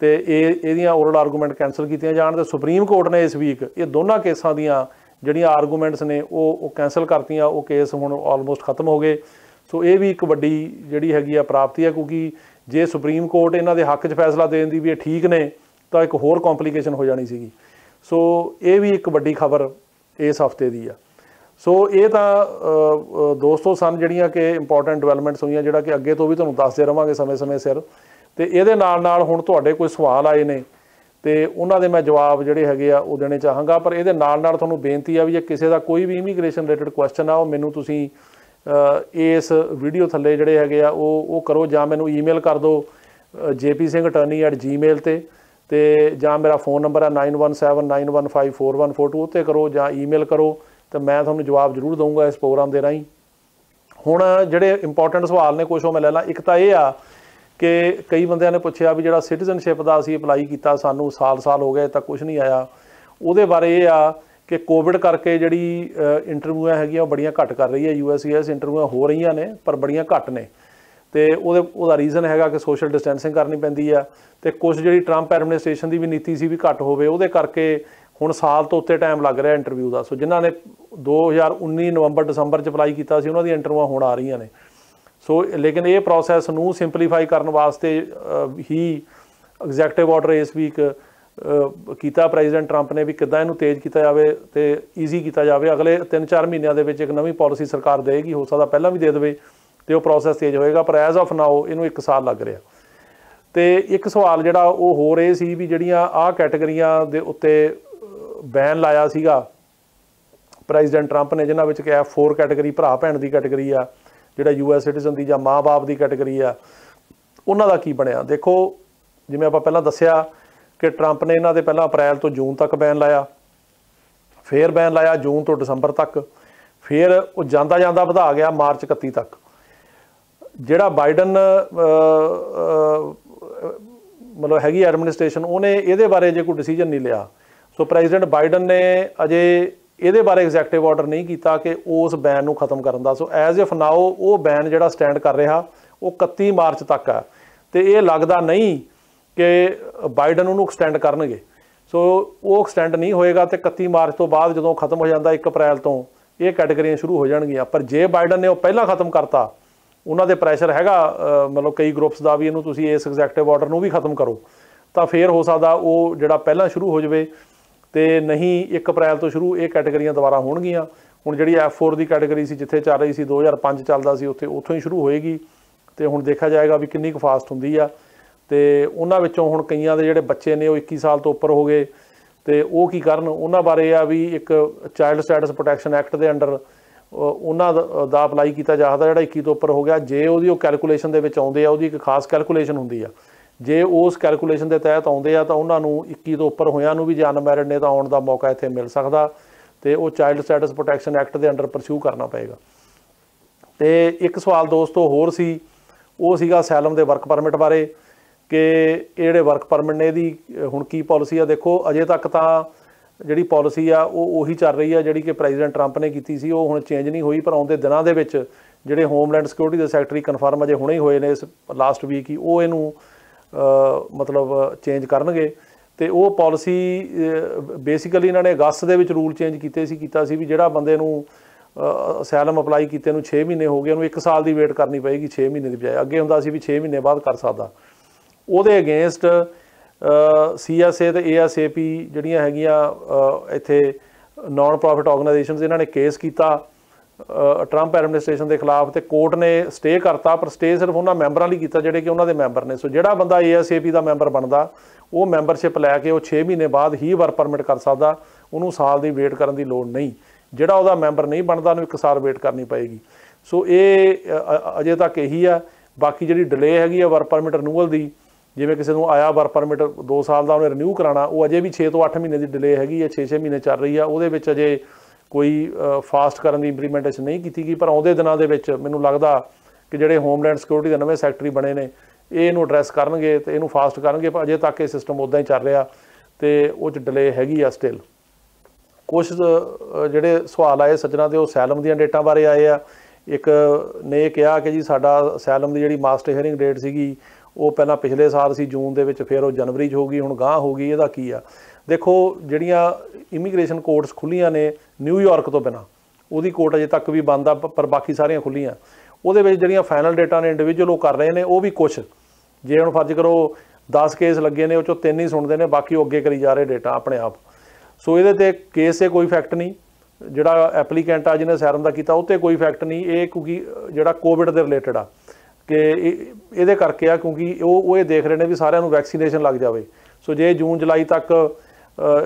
ਤੇ ਇਹ ਇਹਦੀਆਂ ਓਰਲ ਆਰਗੂਮੈਂਟ ਕੈਨਸਲ ਕੀਤੀਆਂ ਜਾਣ ਤੇ ਸੁਪਰੀਮ ਕੋਰਟ ਨੇ ਇਸ ਵੀਕ ਇਹ ਦੋਨਾਂ ਕੇਸਾਂ ਦੀਆਂ ਜਿਹੜੀਆਂ ਆਰਗੂਮੈਂਟਸ ਨੇ ਉਹ ਉਹ ਕੈਨਸਲ ਕਰਤੀਆਂ ਉਹ ਕੇਸ ਹੁਣ ਆਲਮੋਸਟ ਖਤਮ ਹੋ ਗਏ ਸੋ ਇਹ ਵੀ ਇੱਕ ਵੱਡੀ ਜਿਹੜੀ ਹੈਗੀ ਆ ਪ੍ਰਾਪਤੀ ਆ ਕਿਉਂਕਿ ਜੇ ਸੁਪਰੀਮ ਕੋਰਟ ਇਹਨਾਂ ਦੇ ਹੱਕ 'ਚ ਫੈਸਲਾ ਦੇਣ ਦੀ ਵੀ ਇਹ ਠੀਕ ਨੇ ਤਾਂ ਇੱਕ ਹੋਰ ਕੰਪਲਿਕੇਸ਼ਨ ਹੋ ਜਾਣੀ ਸੀਗੀ ਸੋ ਇਹ ਵੀ ਇੱਕ ਵੱਡੀ ਖਬਰ ਇਸ ਹਫਤੇ ਦੀ ਆ ਸੋ ਇਹ ਤਾਂ ਦੋਸਤੋ ਸਨ ਜਿਹੜੀਆਂ ਕਿ ਇੰਪੋਰਟੈਂਟ ਡਿਵੈਲਪਮੈਂਟਸ ਹੋਈਆਂ ਜਿਹੜਾ ਕਿ ਅੱਗੇ ਤੋਂ ਵੀ ਤੁਹਾਨੂੰ ਦੱਸਦੇ ਰਵਾਂਗੇ ਸਮੇਂ-ਸਮੇਂ ਸਿਰ ਤੇ ਇਹਦੇ ਨਾਲ ਨਾਲ ਹੁਣ ਤੁਹਾਡੇ ਕੋਈ ਸਵਾਲ ਆਏ ਨੇ ਤੇ ਉਹਨਾਂ ਦੇ ਮੈਂ ਜਵਾਬ ਜਿਹੜੇ ਹੈਗੇ ਆ ਉਹ ਦੇਣੇ ਚਾਹਾਂਗਾ ਪਰ ਇਹਦੇ ਨਾਲ ਨਾਲ ਤੁਹਾਨੂੰ ਬੇਨਤੀ ਆ ਵੀ ਜੇ ਕਿਸੇ ਦਾ ਕੋਈ ਵੀ ਇਮੀਗ੍ਰੇਸ਼ਨ ਰਿਲੇਟਡ ਕੁਐਸਚਨ ਆ ਉਹ ਮੈਨੂੰ ਤੁਸੀਂ ਇਸ ਵੀਡੀਓ ਥੱਲੇ ਜਿਹੜੇ ਹੈਗੇ ਆ ਉਹ ਉਹ ਕਰੋ ਜਾਂ ਮੈਨੂੰ ਈਮੇਲ ਕਰ ਦਿਓ jpsinghattorney@gmail ਤੇ ਤੇ ਜਾਂ ਮੇਰਾ ਫੋਨ ਨੰਬਰ ਆ 9179154142 ਉੱਤੇ ਕਰੋ ਜਾਂ ਈਮੇਲ ਕਰੋ ਤੇ ਮੈਂ ਤੁਹਾਨੂੰ ਜਵਾਬ ਜ਼ਰੂਰ ਦਊਂਗਾ ਇਸ ਪ੍ਰੋਗਰਾਮ ਦੇ ਰਾਹੀਂ ਹੁਣ ਜਿਹੜੇ ਇੰਪੋਰਟੈਂਟ ਸਵਾਲ ਨੇ ਕੁਝ ਉਹ ਮੈਂ ਲੈ ਲਾਂ ਇੱਕ ਤਾਂ ਇਹ ਆ ਕਿ ਕਈ ਬੰਦਿਆਂ ਨੇ ਪੁੱਛਿਆ ਵੀ ਜਿਹੜਾ ਸਿਟੀਜ਼ਨਸ਼ਿਪ ਦਾ ਅਸੀਂ ਅਪਲਾਈ ਕੀਤਾ ਸਾਨੂੰ ਸਾਲ-ਸਾਲ ਹੋ ਗਏ ਤਾਂ ਕੁਝ ਨਹੀਂ ਆਇਆ ਉਹਦੇ ਬਾਰੇ ਇਹ ਆ ਕਿ ਕੋਵਿਡ ਕਰਕੇ ਜਿਹੜੀ ਇੰਟਰਵਿਊਆਂ ਹੈਗੀਆਂ ਉਹ ਬੜੀਆਂ ਘੱਟ ਕਰ ਰਹੀ ਹੈ ਯੂਐਸਸੀਐਸ ਇੰਟਰਵਿਊਆਂ ਹੋ ਰਹੀਆਂ ਨੇ ਪਰ ਬੜੀਆਂ ਘੱਟ ਨੇ ਤੇ ਉਹਦੇ ਉਹਦਾ ਰੀਜ਼ਨ ਹੈਗਾ ਕਿ ਸੋਸ਼ਲ ਡਿਸਟੈਂਸਿੰਗ ਕਰਨੀ ਪੈਂਦੀ ਆ ਤੇ ਕੁਝ ਜਿਹੜੀ ਟਰੰਪ ਐਡਮਿਨਿਸਟ੍ਰੇਸ਼ਨ ਦੀ ਵੀ ਨੀਤੀ ਸੀ ਵੀ ਘੱਟ ਹੋਵੇ ਉਹਦੇ ਕਰਕੇ ਹੁਣ ਸਾਲ ਤੋਂ ਉੱਤੇ ਟਾਈਮ ਲੱਗ ਰਿਹਾ ਇੰਟਰਵਿਊ ਦਾ ਸੋ ਜਿਨ੍ਹਾਂ ਨੇ 2019 ਨਵੰਬਰ ਦਸੰਬਰ ਚ ਅਪਲਾਈ ਕੀਤਾ ਸੀ ਉਹਨਾਂ ਦੀ ਇੰਟਰਵਿਊਆਂ ਹੁਣ ਆ ਰਹੀਆਂ ਨੇ ਸੋ ਲੇਕਿਨ ਇਹ ਪ੍ਰੋਸੈਸ ਨੂੰ ਸਿੰਪਲੀਫਾਈ ਕਰਨ ਵਾਸਤੇ ਹੀ ਐਗਜ਼ੈਕਟਿਵ ਆਰਡਰ ਇਸ ਵੀਕ ਕੀਤਾ ਪ੍ਰੈਜ਼ੀਡੈਂਟ ਟਰੰਪ ਨੇ ਵੀ ਕਿਦਾਂ ਇਹਨੂੰ ਤੇਜ਼ ਕੀਤਾ ਜਾਵੇ ਤੇ ਈਜ਼ੀ ਕੀਤਾ ਜਾਵੇ ਅਗਲੇ 3-4 ਮਹੀਨਿਆਂ ਦੇ ਵਿੱਚ ਇੱਕ ਨਵੀਂ ਪਾਲਿਸੀ ਸਰਕਾਰ ਦੇਏਗੀ ਹੋ ਸਕਦਾ ਪਹਿਲਾਂ ਵੀ ਦੇ ਦੇਵੇ ਤੇ ਉਹ ਪ੍ਰੋਸੈਸ ਤੇਜ਼ ਹੋਏਗਾ ਪਰ ਐਜ਼ ਆਫ ਨਾਓ ਇਹਨੂੰ 1 ਸਾਲ ਲੱਗ ਰਿਹਾ ਤੇ ਇੱਕ ਸਵਾਲ ਜਿਹੜਾ ਉਹ ਹੋ ਰਹੇ ਸੀ ਵੀ ਜਿਹੜੀਆਂ ਆਹ ਕੈਟਾਗਰੀਆਂ ਦੇ ਉੱਤੇ ਬੈਨ ਲਾਇਆ ਸੀਗਾ ਪ੍ਰੈਜ਼ੀਡੈਂਟ ਟਰੰਪ ਨੇ ਜਿਨ੍ਹਾਂ ਵਿੱਚ ਕਿ F4 ਕੈਟਾਗਰੀ ਭਰਾ ਭੈਣ ਦੀ ਕੈਟਾਗਰੀ ਆ ਜਿਹੜਾ ਯੂਐਸ ਸਿਟੀਜ਼ਨ ਦੀ ਜਾਂ ਮਾਂ-ਬਾਪ ਦੀ ਕੈਟਾਗਰੀ ਆ ਉਹਨਾਂ ਦਾ ਕੀ ਬਣਿਆ ਦੇਖੋ ਜਿਵੇਂ ਆਪਾਂ ਪਹਿਲਾਂ ਦੱਸਿਆ ਕਿ ਟਰੰਪ ਨੇ ਇਹਨਾਂ ਦੇ ਪਹਿਲਾਂ ਅਪ੍ਰੈਲ ਤੋਂ ਜੂਨ ਤੱਕ ਬੈਨ ਲਾਇਆ ਫੇਰ ਬੈਨ ਲਾਇਆ ਜੂਨ ਤੋਂ ਦਸੰਬਰ ਤੱਕ ਫੇਰ ਉਹ ਜਾਂਦਾ ਜਾਂਦਾ ਵਧਾ ਗਿਆ ਮਾਰਚ 31 ਤੱਕ ਜਿਹੜਾ ਬਾਈਡਨ ਮਤਲਬ ਹੈਗੀ ਐਡਮਿਨਿਸਟ੍ਰੇਸ਼ਨ ਉਹਨੇ ਇਹਦੇ ਬਾਰੇ ਜੇ ਕੋਈ ਡਿਸੀਜਨ ਨਹੀਂ ਲਿਆ ਸੋ ਪ੍ਰੈਜ਼ੀਡੈਂਟ ਬਾਈਡਨ ਨੇ ਅਜੇ ਇਹਦੇ ਬਾਰੇ ਐਗਜ਼ੈਕਟਿਵ ਆਰਡਰ ਨਹੀਂ ਕੀਤਾ ਕਿ ਉਸ ਬੈਨ ਨੂੰ ਖਤਮ ਕਰਨ ਦਾ ਸੋ ਐਜ਼ ਇਫ ਨਾਓ ਉਹ ਬੈਨ ਜਿਹੜਾ ਸਟੈਂਡ ਕਰ ਰਿਹਾ ਉਹ 31 ਮਾਰਚ ਤੱਕ ਆ ਤੇ ਇਹ ਲੱਗਦਾ ਨਹੀਂ ਕਿ ਬਾਈਡਨ ਉਹਨੂੰ ਐਕਸਟੈਂਡ ਕਰਨਗੇ ਸੋ ਉਹ ਐਕਸਟੈਂਡ ਨਹੀਂ ਹੋਏਗਾ ਤੇ 31 ਮਾਰਚ ਤੋਂ ਬਾਅਦ ਜਦੋਂ ਖਤਮ ਹੋ ਜਾਂਦਾ 1 ਅਪ੍ਰੈਲ ਤੋਂ ਇਹ ਕੈਟਾਗਰੀਆਂ ਸ਼ੁਰੂ ਹੋ ਜਾਣਗੀਆਂ ਪਰ ਜੇ ਬਾਈਡਨ ਨੇ ਉਹ ਪਹਿਲਾਂ ਖਤਮ ਕਰਤਾ ਉਹਨਾਂ ਦੇ ਪ੍ਰੈਸ਼ਰ ਹੈਗਾ ਮਤਲਬ ਕਈ ਗਰੁੱਪਸ ਦਾ ਵੀ ਇਹਨੂੰ ਤੁਸੀਂ ਇਸ ਐਗਜ਼ੈਕਟਿਵ ਆਰਡਰ ਨੂੰ ਵੀ ਖਤਮ ਕਰੋ ਤਾਂ ਫੇਰ ਹੋ ਸਕਦਾ ਉਹ ਜਿਹੜਾ ਪਹਿਲਾਂ ਸ਼ੁਰੂ ਹੋ ਜਵੇ ਤੇ ਨਹੀਂ 1 ਅਪ੍ਰੈਲ ਤੋਂ ਸ਼ੁਰੂ ਇਹ ਕੈਟਾਗਰੀਆਂ ਦੁਬਾਰਾ ਹੋਣਗੀਆਂ ਹੁਣ ਜਿਹੜੀ F4 ਦੀ ਕੈਟਾਗਰੀ ਸੀ ਜਿੱਥੇ ਚੱਲ ਰਹੀ ਸੀ 2005 ਚੱਲਦਾ ਸੀ ਉੱਥੇ ਉੱਥੋਂ ਹੀ ਸ਼ੁਰੂ ਹੋਏਗੀ ਤੇ ਹੁਣ ਦੇਖਿਆ ਜਾਏਗਾ ਵੀ ਕਿੰਨੀ ਕੁ ਫਾਸਟ ਹੁੰਦੀ ਆ ਤੇ ਉਹਨਾਂ ਵਿੱਚੋਂ ਹੁਣ ਕਈਆਂ ਦੇ ਜਿਹੜੇ ਬੱਚੇ ਨੇ ਉਹ 21 ਸਾਲ ਤੋਂ ਉੱਪਰ ਹੋ ਗਏ ਤੇ ਉਹ ਕੀ ਕਰਨ ਉਹਨਾਂ ਬਾਰੇ ਆ ਵੀ ਇੱਕ ਚਾਈਲਡ ਸਟੇਟਸ ਪ੍ਰੋਟੈਕਸ਼ਨ ਐਕਟ ਦੇ ਅੰਡਰ ਉਹਨਾਂ ਦਾ ਅਪਲਾਈ ਕੀਤਾ ਜਾਂਦਾ ਜਿਹੜਾ 21 ਤੋਂ ਉੱਪਰ ਹੋ ਗਿਆ ਜੇ ਉਹਦੀ ਉਹ ਕੈਲਕੂਲੇਸ਼ਨ ਦੇ ਵਿੱਚ ਆਉਂਦੇ ਆ ਉਹਦੀ ਇੱਕ ਖਾਸ ਕੈਲਕੂਲੇਸ਼ਨ ਹੁੰਦੀ ਆ ਜੇ ਉਸ ਕੈਲਕੂਲੇਸ਼ਨ ਦੇ ਤਹਿਤ ਆਉਂਦੇ ਆ ਤਾਂ ਉਹਨਾਂ ਨੂੰ 21 ਤੋਂ ਉੱਪਰ ਹੋਿਆਂ ਨੂੰ ਵੀ ਜਨਮ ਮੈਰਿਡ ਨੇ ਤਾਂ ਆਉਣ ਦਾ ਮੌਕਾ ਇੱਥੇ ਮਿਲ ਸਕਦਾ ਤੇ ਉਹ ਚਾਈਲਡ ਸਟੇਟਸ ਪ੍ਰੋਟੈਕਸ਼ਨ ਐਕਟ ਦੇ ਅੰਡਰ ਪਰਸੂ ਕਰਨਾ ਪਏਗਾ ਤੇ ਇੱਕ ਸਵਾਲ ਦੋਸਤੋ ਹੋਰ ਸੀ ਉਹ ਸੀਗਾ ਸੈਲਮ ਦੇ ਵਰਕ ਪਰਮਿਟ ਬਾਰੇ ਕਿ ਇਹ ਜਿਹੜੇ ਵਰਕ ਪਰਮਿਟ ਨੇ ਇਹਦੀ ਹੁਣ ਕੀ ਪਾਲਿਸੀ ਆ ਦੇਖੋ ਅਜੇ ਤੱਕ ਤਾਂ ਜਿਹੜੀ ਪਾਲਿਸੀ ਆ ਉਹ ਉਹੀ ਚੱਲ ਰਹੀ ਆ ਜਿਹੜੀ ਕਿ ਪ੍ਰੈਜ਼ੀਡੈਂਟ ਟਰੰਪ ਨੇ ਕੀਤੀ ਸੀ ਉਹ ਹੁਣ ਚੇਂਜ ਨਹੀਂ ਹੋਈ ਪਰ ਆਉਂਦੇ ਦਿਨਾਂ ਦੇ ਵਿੱਚ ਜਿਹੜੇ ਹੋਮਲੈਂਡ ਸਿਕਿਉਰਿਟੀ ਦੇ ਸੈਕਟਰੀ ਕਨਫਰਮ ਅਜੇ ਹੁਣੇ ਹੀ ਹੋਏ ਨੇ ਇਸ ਲਾਸਟ ਵੀਕ ਹੀ ਉਹ ਇਹਨੂੰ ਮਤਲਬ ਚੇਂਜ ਕਰਨਗੇ ਤੇ ਉਹ ਪਾਲਿਸੀ ਬੇਸਿਕਲੀ ਇਹਨਾਂ ਨੇ ਅਗਸਤ ਦੇ ਵਿੱਚ ਰੂਲ ਚੇਂਜ ਕੀਤੇ ਸੀ ਕੀਤਾ ਸੀ ਵੀ ਜਿਹੜਾ ਬੰਦੇ ਨੂੰ ਅਸਾਈਲਮ ਅਪਲਾਈ ਕੀਤੇ ਨੂੰ 6 ਮਹੀਨੇ ਹੋ ਗਏ ਉਹਨੂੰ 1 ਸਾਲ ਦੀ ਵੇਟ ਕਰਨੀ ਪਏਗੀ 6 ਮਹੀਨੇ ਦੀ ਬਜਾਏ ਅੱਗੇ ਹੁੰਦਾ ਸੀ ਵੀ 6 ਮਹੀਨੇ ਬਾਅਦ ਕਰ ਸਕਦਾ ਉਹਦੇ ਅਗੇਂਸਟ ਸੀਐਸਏ ਤੇ ਏਐਸਏਪੀ ਜਿਹੜੀਆਂ ਹੈਗੀਆਂ ਇੱਥੇ ਨਾਨ ਪ੍ਰੋਫਿਟ ਆਰਗੇਨਾਈਜੇਸ਼ਨਸ ਇਹਨਾਂ ਨੇ ਕੇਸ ਕੀਤਾ ਟਰੰਪ ਐਡਮਿਨਿਸਟ੍ਰੇਸ਼ਨ ਦੇ ਖਿਲਾਫ ਤੇ ਕੋਰਟ ਨੇ ਸਟੇ ਕਰਤਾ ਪਰ ਸਟੇ ਸਿਰਫ ਉਹਨਾਂ ਮੈਂਬਰਾਂ ਲਈ ਕੀਤਾ ਜਿਹੜੇ ਕਿ ਉਹਨਾਂ ਦੇ ਮੈਂਬਰ ਨੇ ਸੋ ਜਿਹੜਾ ਬੰਦਾ ਏਐਸਏਪੀ ਦਾ ਮੈਂਬਰ ਬਣਦਾ ਉਹ ਮੈਂਬਰਸ਼ਿਪ ਲੈ ਕੇ ਉਹ 6 ਮਹੀਨੇ ਬਾਅਦ ਹੀ ਵਰਕ ਪਰਮਿਟ ਕਰ ਸਕਦਾ ਉਹਨੂੰ ਸਾਲ ਦੀ ਵੇਟ ਕਰਨ ਦੀ ਲੋੜ ਨਹੀਂ ਜਿਹੜਾ ਉਹਦਾ ਮੈਂਬਰ ਨਹੀਂ ਬਣਦਾ ਉਹਨੂੰ ਇੱਕ ਸਾਲ ਵੇਟ ਕਰਨੀ ਪਏਗੀ ਸੋ ਇਹ ਅਜੇ ਤੱਕ ਇਹੀ ਆ ਬਾਕੀ ਜਿਹੜੀ ਡਿਲੇ ਹੈਗੀ ਆ ਵਰਕ ਪਰਮਿਟ ਰਿਨੂਅਲ ਦੀ ਜਿਵੇਂ ਕਿਸੇ ਨੂੰ ਆਇਆ ਵਰ ਪਰਮਿਟ 2 ਸਾਲ ਦਾ ਉਹਨੇ ਰੀਨਿਊ ਕਰਾਣਾ ਉਹ ਅਜੇ ਵੀ 6 ਤੋਂ 8 ਮਹੀਨੇ ਦੀ ਡਿਲੇ ਹੈਗੀ ਹੈ 6-6 ਮਹੀਨੇ ਚੱਲ ਰਹੀ ਆ ਉਹਦੇ ਵਿੱਚ ਅਜੇ ਕੋਈ ਫਾਸਟ ਕਰਨ ਦੀ ਇੰਪਲੀਮੈਂਟੇਸ਼ਨ ਨਹੀਂ ਕੀਤੀ ਗਈ ਪਰ ਆਉਂਦੇ ਦਿਨਾਂ ਦੇ ਵਿੱਚ ਮੈਨੂੰ ਲੱਗਦਾ ਕਿ ਜਿਹੜੇ ਹੋਮਲੈਂਡ ਸਿਕਿਉਰਿਟੀ ਦੇ ਨਵੇਂ ਸੈਕਟਰੀ ਬਣੇ ਨੇ ਇਹ ਇਹਨੂੰ ਐਡਰੈਸ ਕਰਨਗੇ ਤੇ ਇਹਨੂੰ ਫਾਸਟ ਕਰਨਗੇ ਪਰ ਅਜੇ ਤੱਕ ਇਹ ਸਿਸਟਮ ਉਦਾਂ ਹੀ ਚੱਲ ਰਿਹਾ ਤੇ ਉਹ ਚ ਡਿਲੇ ਹੈਗੀ ਆ ਸਟਿਲ ਕੁਝ ਜਿਹੜੇ ਸਵਾਲ ਆਏ ਸੱਜਣਾ ਦੇ ਉਹ ਸੈਲਮ ਦੀਆਂ ਡੇਟਾਂ ਬਾਰੇ ਆਏ ਆ ਇੱਕ ਨੇ ਕਿਹਾ ਕਿ ਜੀ ਸਾਡਾ ਸੈਲਮ ਦੀ ਜਿਹੜੀ ਮਾਸਟਰ ਹੀਅਰਿੰਗ ਡੇਟ ਸੀਗੀ ਉਹ ਪਹਿਲਾਂ ਪਿਛਲੇ ਸਾਲ ਸੀ ਜੂਨ ਦੇ ਵਿੱਚ ਫਿਰ ਉਹ ਜਨਵਰੀ 'ਚ ਹੋ ਗਈ ਹੁਣ ਗਾਂ ਹੋ ਗਈ ਇਹਦਾ ਕੀ ਆ ਦੇਖੋ ਜਿਹੜੀਆਂ ਇਮੀਗ੍ਰੇਸ਼ਨ ਕੋਰਟਸ ਖੁੱਲੀਆਂ ਨੇ ਨਿਊਯਾਰਕ ਤੋਂ ਬਿਨਾ ਉਹਦੀ ਕੋਰਟ ਅਜੇ ਤੱਕ ਵੀ ਬੰਦ ਆ ਪਰ ਬਾਕੀ ਸਾਰੀਆਂ ਖੁੱਲੀਆਂ ਉਹਦੇ ਵਿੱਚ ਜਿਹੜੀਆਂ ਫਾਈਨਲ ਡੇਟਾ ਨੇ ਇੰਡੀਵਿਜੂਅਲ ਉਹ ਕਰ ਰਹੇ ਨੇ ਉਹ ਵੀ ਕੁਝ ਜੇ ਹੁਣ ਫਰਜ਼ ਕਰੋ 10 ਕੇਸ ਲੱਗੇ ਨੇ ਉਹ ਚੋਂ ਤਿੰਨ ਹੀ ਸੁਣਦੇ ਨੇ ਬਾਕੀ ਉਹ ਅੱਗੇ ਕਰੀ ਜਾ ਰਹੇ ਡੇਟਾ ਆਪਣੇ ਆਪ ਸੋ ਇਹਦੇ ਤੇ ਕੇਸ 'ਤੇ ਕੋਈ ਫੈਕਟ ਨਹੀਂ ਜਿਹੜਾ ਐਪਲੀਕੈਂਟ ਆ ਜਿਹਨੇ ਸੈਰਮ ਦਾ ਕੀਤਾ ਉਹ ਤੇ ਕੋਈ ਫੈਕਟ ਨਹੀਂ ਇਹ ਕਿਉਂਕਿ ਜਿਹੜਾ ਕੋਵਿਡ ਦੇ ਰਿਲੇਟਡ ਆ ਕਿ ਇਹਦੇ ਕਰਕੇ ਆ ਕਿਉਂਕਿ ਉਹ ਉਹ ਇਹ ਦੇਖ ਰਹੇ ਨੇ ਵੀ ਸਾਰਿਆਂ ਨੂੰ ਵੈਕਸੀਨੇਸ਼ਨ ਲੱਗ ਜਾਵੇ ਸੋ ਜੇ ਜੂਨ ਜੁਲਾਈ ਤੱਕ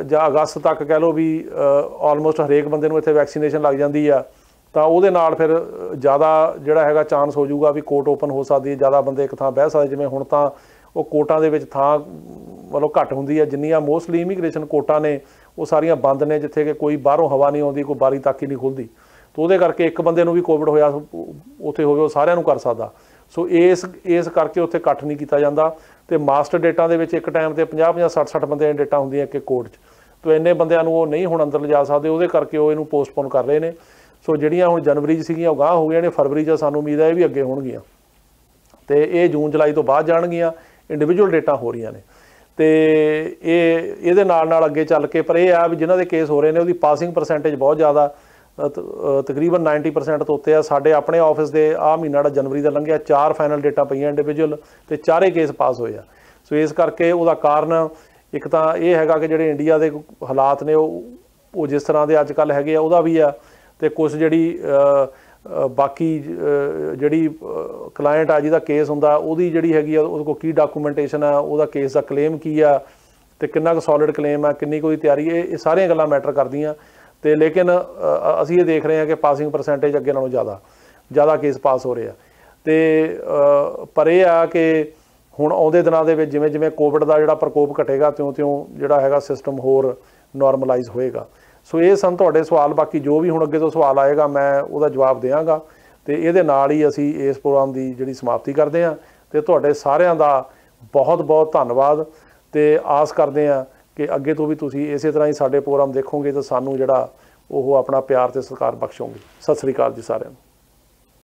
ਜਾਂ ਅਗਸਤ ਤੱਕ ਕਹਿ ਲਓ ਵੀ ਆਲਮੋਸਟ ਹਰੇਕ ਬੰਦੇ ਨੂੰ ਇੱਥੇ ਵੈਕਸੀਨੇਸ਼ਨ ਲੱਗ ਜਾਂਦੀ ਆ ਤਾਂ ਉਹਦੇ ਨਾਲ ਫਿਰ ਜ਼ਿਆਦਾ ਜਿਹੜਾ ਹੈਗਾ ਚਾਂਸ ਹੋ ਜਾਊਗਾ ਵੀ ਕੋਰਟ ਓਪਨ ਹੋ ਸਕਦੀ ਹੈ ਜ਼ਿਆਦਾ ਬੰਦੇ ਇੱਕ ਥਾਂ ਬਹਿ ਸਕਦੇ ਜਿਵੇਂ ਹੁਣ ਤਾਂ ਉਹ ਕੋਟਾਂ ਦੇ ਵਿੱਚ ਥਾਂ ਮਤਲਬ ਘੱਟ ਹੁੰਦੀ ਹੈ ਜਿੰਨੀਆਂ ਮੋਸਟਲੀ ਇਮੀਗ੍ਰੇਸ਼ਨ ਕੋਟਾਂ ਨੇ ਉਹ ਸਾਰੀਆਂ ਬੰਦ ਨੇ ਜਿੱਥੇ ਕਿ ਕੋਈ ਬਾਹਰੋਂ ਹਵਾ ਨਹੀਂ ਆਉਂਦੀ ਕੋਈ ਬਾਰੀ ਤੱਕ ਹੀ ਨਹੀਂ ਖੁੱਲਦੀ ਤੋਂ ਉਹਦੇ ਕਰਕੇ ਇੱਕ ਬੰਦੇ ਨੂੰ ਵੀ ਕੋਵਿਡ ਹੋਇਆ ਉੱਥੇ ਹੋਵੇ ਉਹ ਸਾਰਿਆਂ ਨੂੰ ਕਰ ਸਕਦਾ ਸੋ ਇਸ ਇਸ ਕਰਕੇ ਉੱਥੇ ਇਕੱਠ ਨਹੀਂ ਕੀਤਾ ਜਾਂਦਾ ਤੇ ਮਾਸਟਰ ਡੇਟਾ ਦੇ ਵਿੱਚ ਇੱਕ ਟਾਈਮ ਤੇ 50 50 60 60 ਬੰਦੇ ਡੇਟਾ ਹੁੰਦੀਆਂ ਕਿ ਕੋਰਟ 'ਚ ਤੋ ਇੰਨੇ ਬੰਦਿਆਂ ਨੂੰ ਉਹ ਨਹੀਂ ਹੁਣ ਅੰਦਰ ਲਿਜਾ ਸਕਦੇ ਉਹਦੇ ਕਰਕੇ ਉਹ ਇਹਨੂੰ ਪੋਸਟਪੋਨ ਕਰ ਰਹੇ ਨੇ ਸੋ ਜਿਹੜੀਆਂ ਹੁਣ ਜਨਵਰੀ 'ਚ ਸੀਗੀਆਂ ਉਹ ਗਾਹ ਹੋ ਗਈਆਂ ਨੇ ਫਰਵਰੀ 'ਚ ਸਾਨੂੰ ਉਮੀਦ ਹੈ ਇਹ ਵੀ ਅੱਗੇ ਹੋਣਗੀਆਂ ਤੇ ਇਹ ਜੂਨ ਜੁਲਾਈ ਤੋਂ ਬਾਅਦ ਜਾਣਗੀਆਂ ਇੰਡੀਵਿਜੂਅਲ ਡੇਟਾ ਹੋ ਰਹੀਆਂ ਨੇ ਤੇ ਇਹ ਇਹਦੇ ਨਾਲ ਨਾਲ ਅੱਗੇ ਚੱਲ ਕੇ ਪਰ ਇਹ ਆ ਵੀ ਜਿਨ੍ਹਾਂ ਦੇ ਕੇਸ ਹੋ ਰਹੇ ਨੇ ਉਹਦੀ ਪਾਸਿੰਗ ਪਰਸੈਂਟੇਜ ਬਹੁਤ ਜ਼ਿਆਦਾ ਤਕਰੀਬਨ 90% ਤੋਂ ਉੱਤੇ ਆ ਸਾਡੇ ਆਪਣੇ ਆਫਿਸ ਦੇ ਆ ਮਹੀਨਾ ਜਿਹੜਾ ਜਨਵਰੀ ਦਾ ਲੰਘਿਆ ਚਾਰ ਫਾਈਨਲ ਡੇਟਾ ਪਈਆਂ ਇੰਡੀਵਿਜੂਅਲ ਤੇ ਚਾਰੇ ਕੇਸ ਪਾਸ ਹੋਏ ਆ ਸੋ ਇਸ ਕਰਕੇ ਉਹਦਾ ਕਾਰਨ ਇੱਕ ਤਾਂ ਇਹ ਹੈਗਾ ਕਿ ਜਿਹੜੇ ਇੰਡੀਆ ਦੇ ਹਾਲਾਤ ਨੇ ਉਹ ਉਹ ਜਿਸ ਤਰ੍ਹਾਂ ਦੇ ਅੱਜ ਕੱਲ ਹੈਗੇ ਆ ਉਹਦਾ ਵੀ ਆ ਤੇ ਕੁਝ ਜਿਹੜੀ ਬਾਕੀ ਜਿਹੜੀ ਕਲਾਇੰਟ ਆ ਜਿਹਦਾ ਕੇਸ ਹੁੰਦਾ ਉਹਦੀ ਜਿਹੜੀ ਹੈਗੀ ਆ ਉਹਦੇ ਕੋਲ ਕੀ ਡਾਕੂਮੈਂਟੇਸ਼ਨ ਆ ਉਹਦਾ ਕੇਸ ਦਾ ਕਲੇਮ ਕੀ ਆ ਤੇ ਕਿੰਨਾ ਕੁ ਸੋਲਿਡ ਕਲੇਮ ਆ ਕਿੰਨੀ ਕੋਈ ਤਿਆਰੀ ਇਹ ਸਾਰੀਆਂ ਗੱਲਾਂ ਮੈਟਰ ਕਰਦੀਆਂ ਤੇ ਲੇਕਿਨ ਅਸੀਂ ਇਹ ਦੇਖ ਰਹੇ ਹਾਂ ਕਿ ਪਾਸਿੰਗ ਪਰਸੈਂਟੇਜ ਅੱਗੇ ਨਾਲੋਂ ਜ਼ਿਆਦਾ ਜ਼ਿਆਦਾ ਕੇਸ ਪਾਸ ਹੋ ਰਹੇ ਆ ਤੇ ਪਰ ਇਹ ਆ ਕਿ ਹੁਣ ਆਉਂਦੇ ਦਿਨਾਂ ਦੇ ਵਿੱਚ ਜਿਵੇਂ ਜਿਵੇਂ ਕੋਵਿਡ ਦਾ ਜਿਹੜਾ ਪ੍ਰਕੋਪ ਘਟੇਗਾ ਤਿਉਂ-ਤਿਉਂ ਜਿਹੜਾ ਹੈਗਾ ਸਿਸਟਮ ਹੋਰ ਨਾਰਮਲਾਈਜ਼ ਹੋਏਗਾ ਸੋ ਇਹ ਸਨ ਤੁਹਾਡੇ ਸਵਾਲ ਬਾਕੀ ਜੋ ਵੀ ਹੁਣ ਅੱਗੇ ਤੋਂ ਸਵਾਲ ਆਏਗਾ ਮੈਂ ਉਹਦਾ ਜਵਾਬ ਦੇਵਾਂਗਾ ਤੇ ਇਹਦੇ ਨਾਲ ਹੀ ਅਸੀਂ ਇਸ ਪ੍ਰੋਗਰਾਮ ਦੀ ਜਿਹੜੀ ਸਮਾਪਤੀ ਕਰਦੇ ਹਾਂ ਤੇ ਤੁਹਾਡੇ ਸਾਰਿਆਂ ਦਾ ਬਹੁਤ-ਬਹੁਤ ਧੰਨਵਾਦ ਤੇ ਆਸ ਕਰਦੇ ਹਾਂ ਕਿ ਅੱਗੇ ਤੋਂ ਵੀ ਤੁਸੀਂ ਇਸੇ ਤਰ੍ਹਾਂ ਹੀ ਸਾਡੇ ਪ੍ਰੋਗਰਾਮ ਦੇਖੋਗੇ ਤਾਂ ਸਾਨੂੰ ਜਿਹੜਾ ਉਹ ਆਪਣਾ ਪਿਆਰ ਤੇ ਸਤਿਕਾਰ ਬਖਸ਼ੋਗੇ ਸਤਿ ਸ੍ਰੀ ਅਕਾਲ ਜੀ ਸਾਰਿਆਂ ਨੂੰ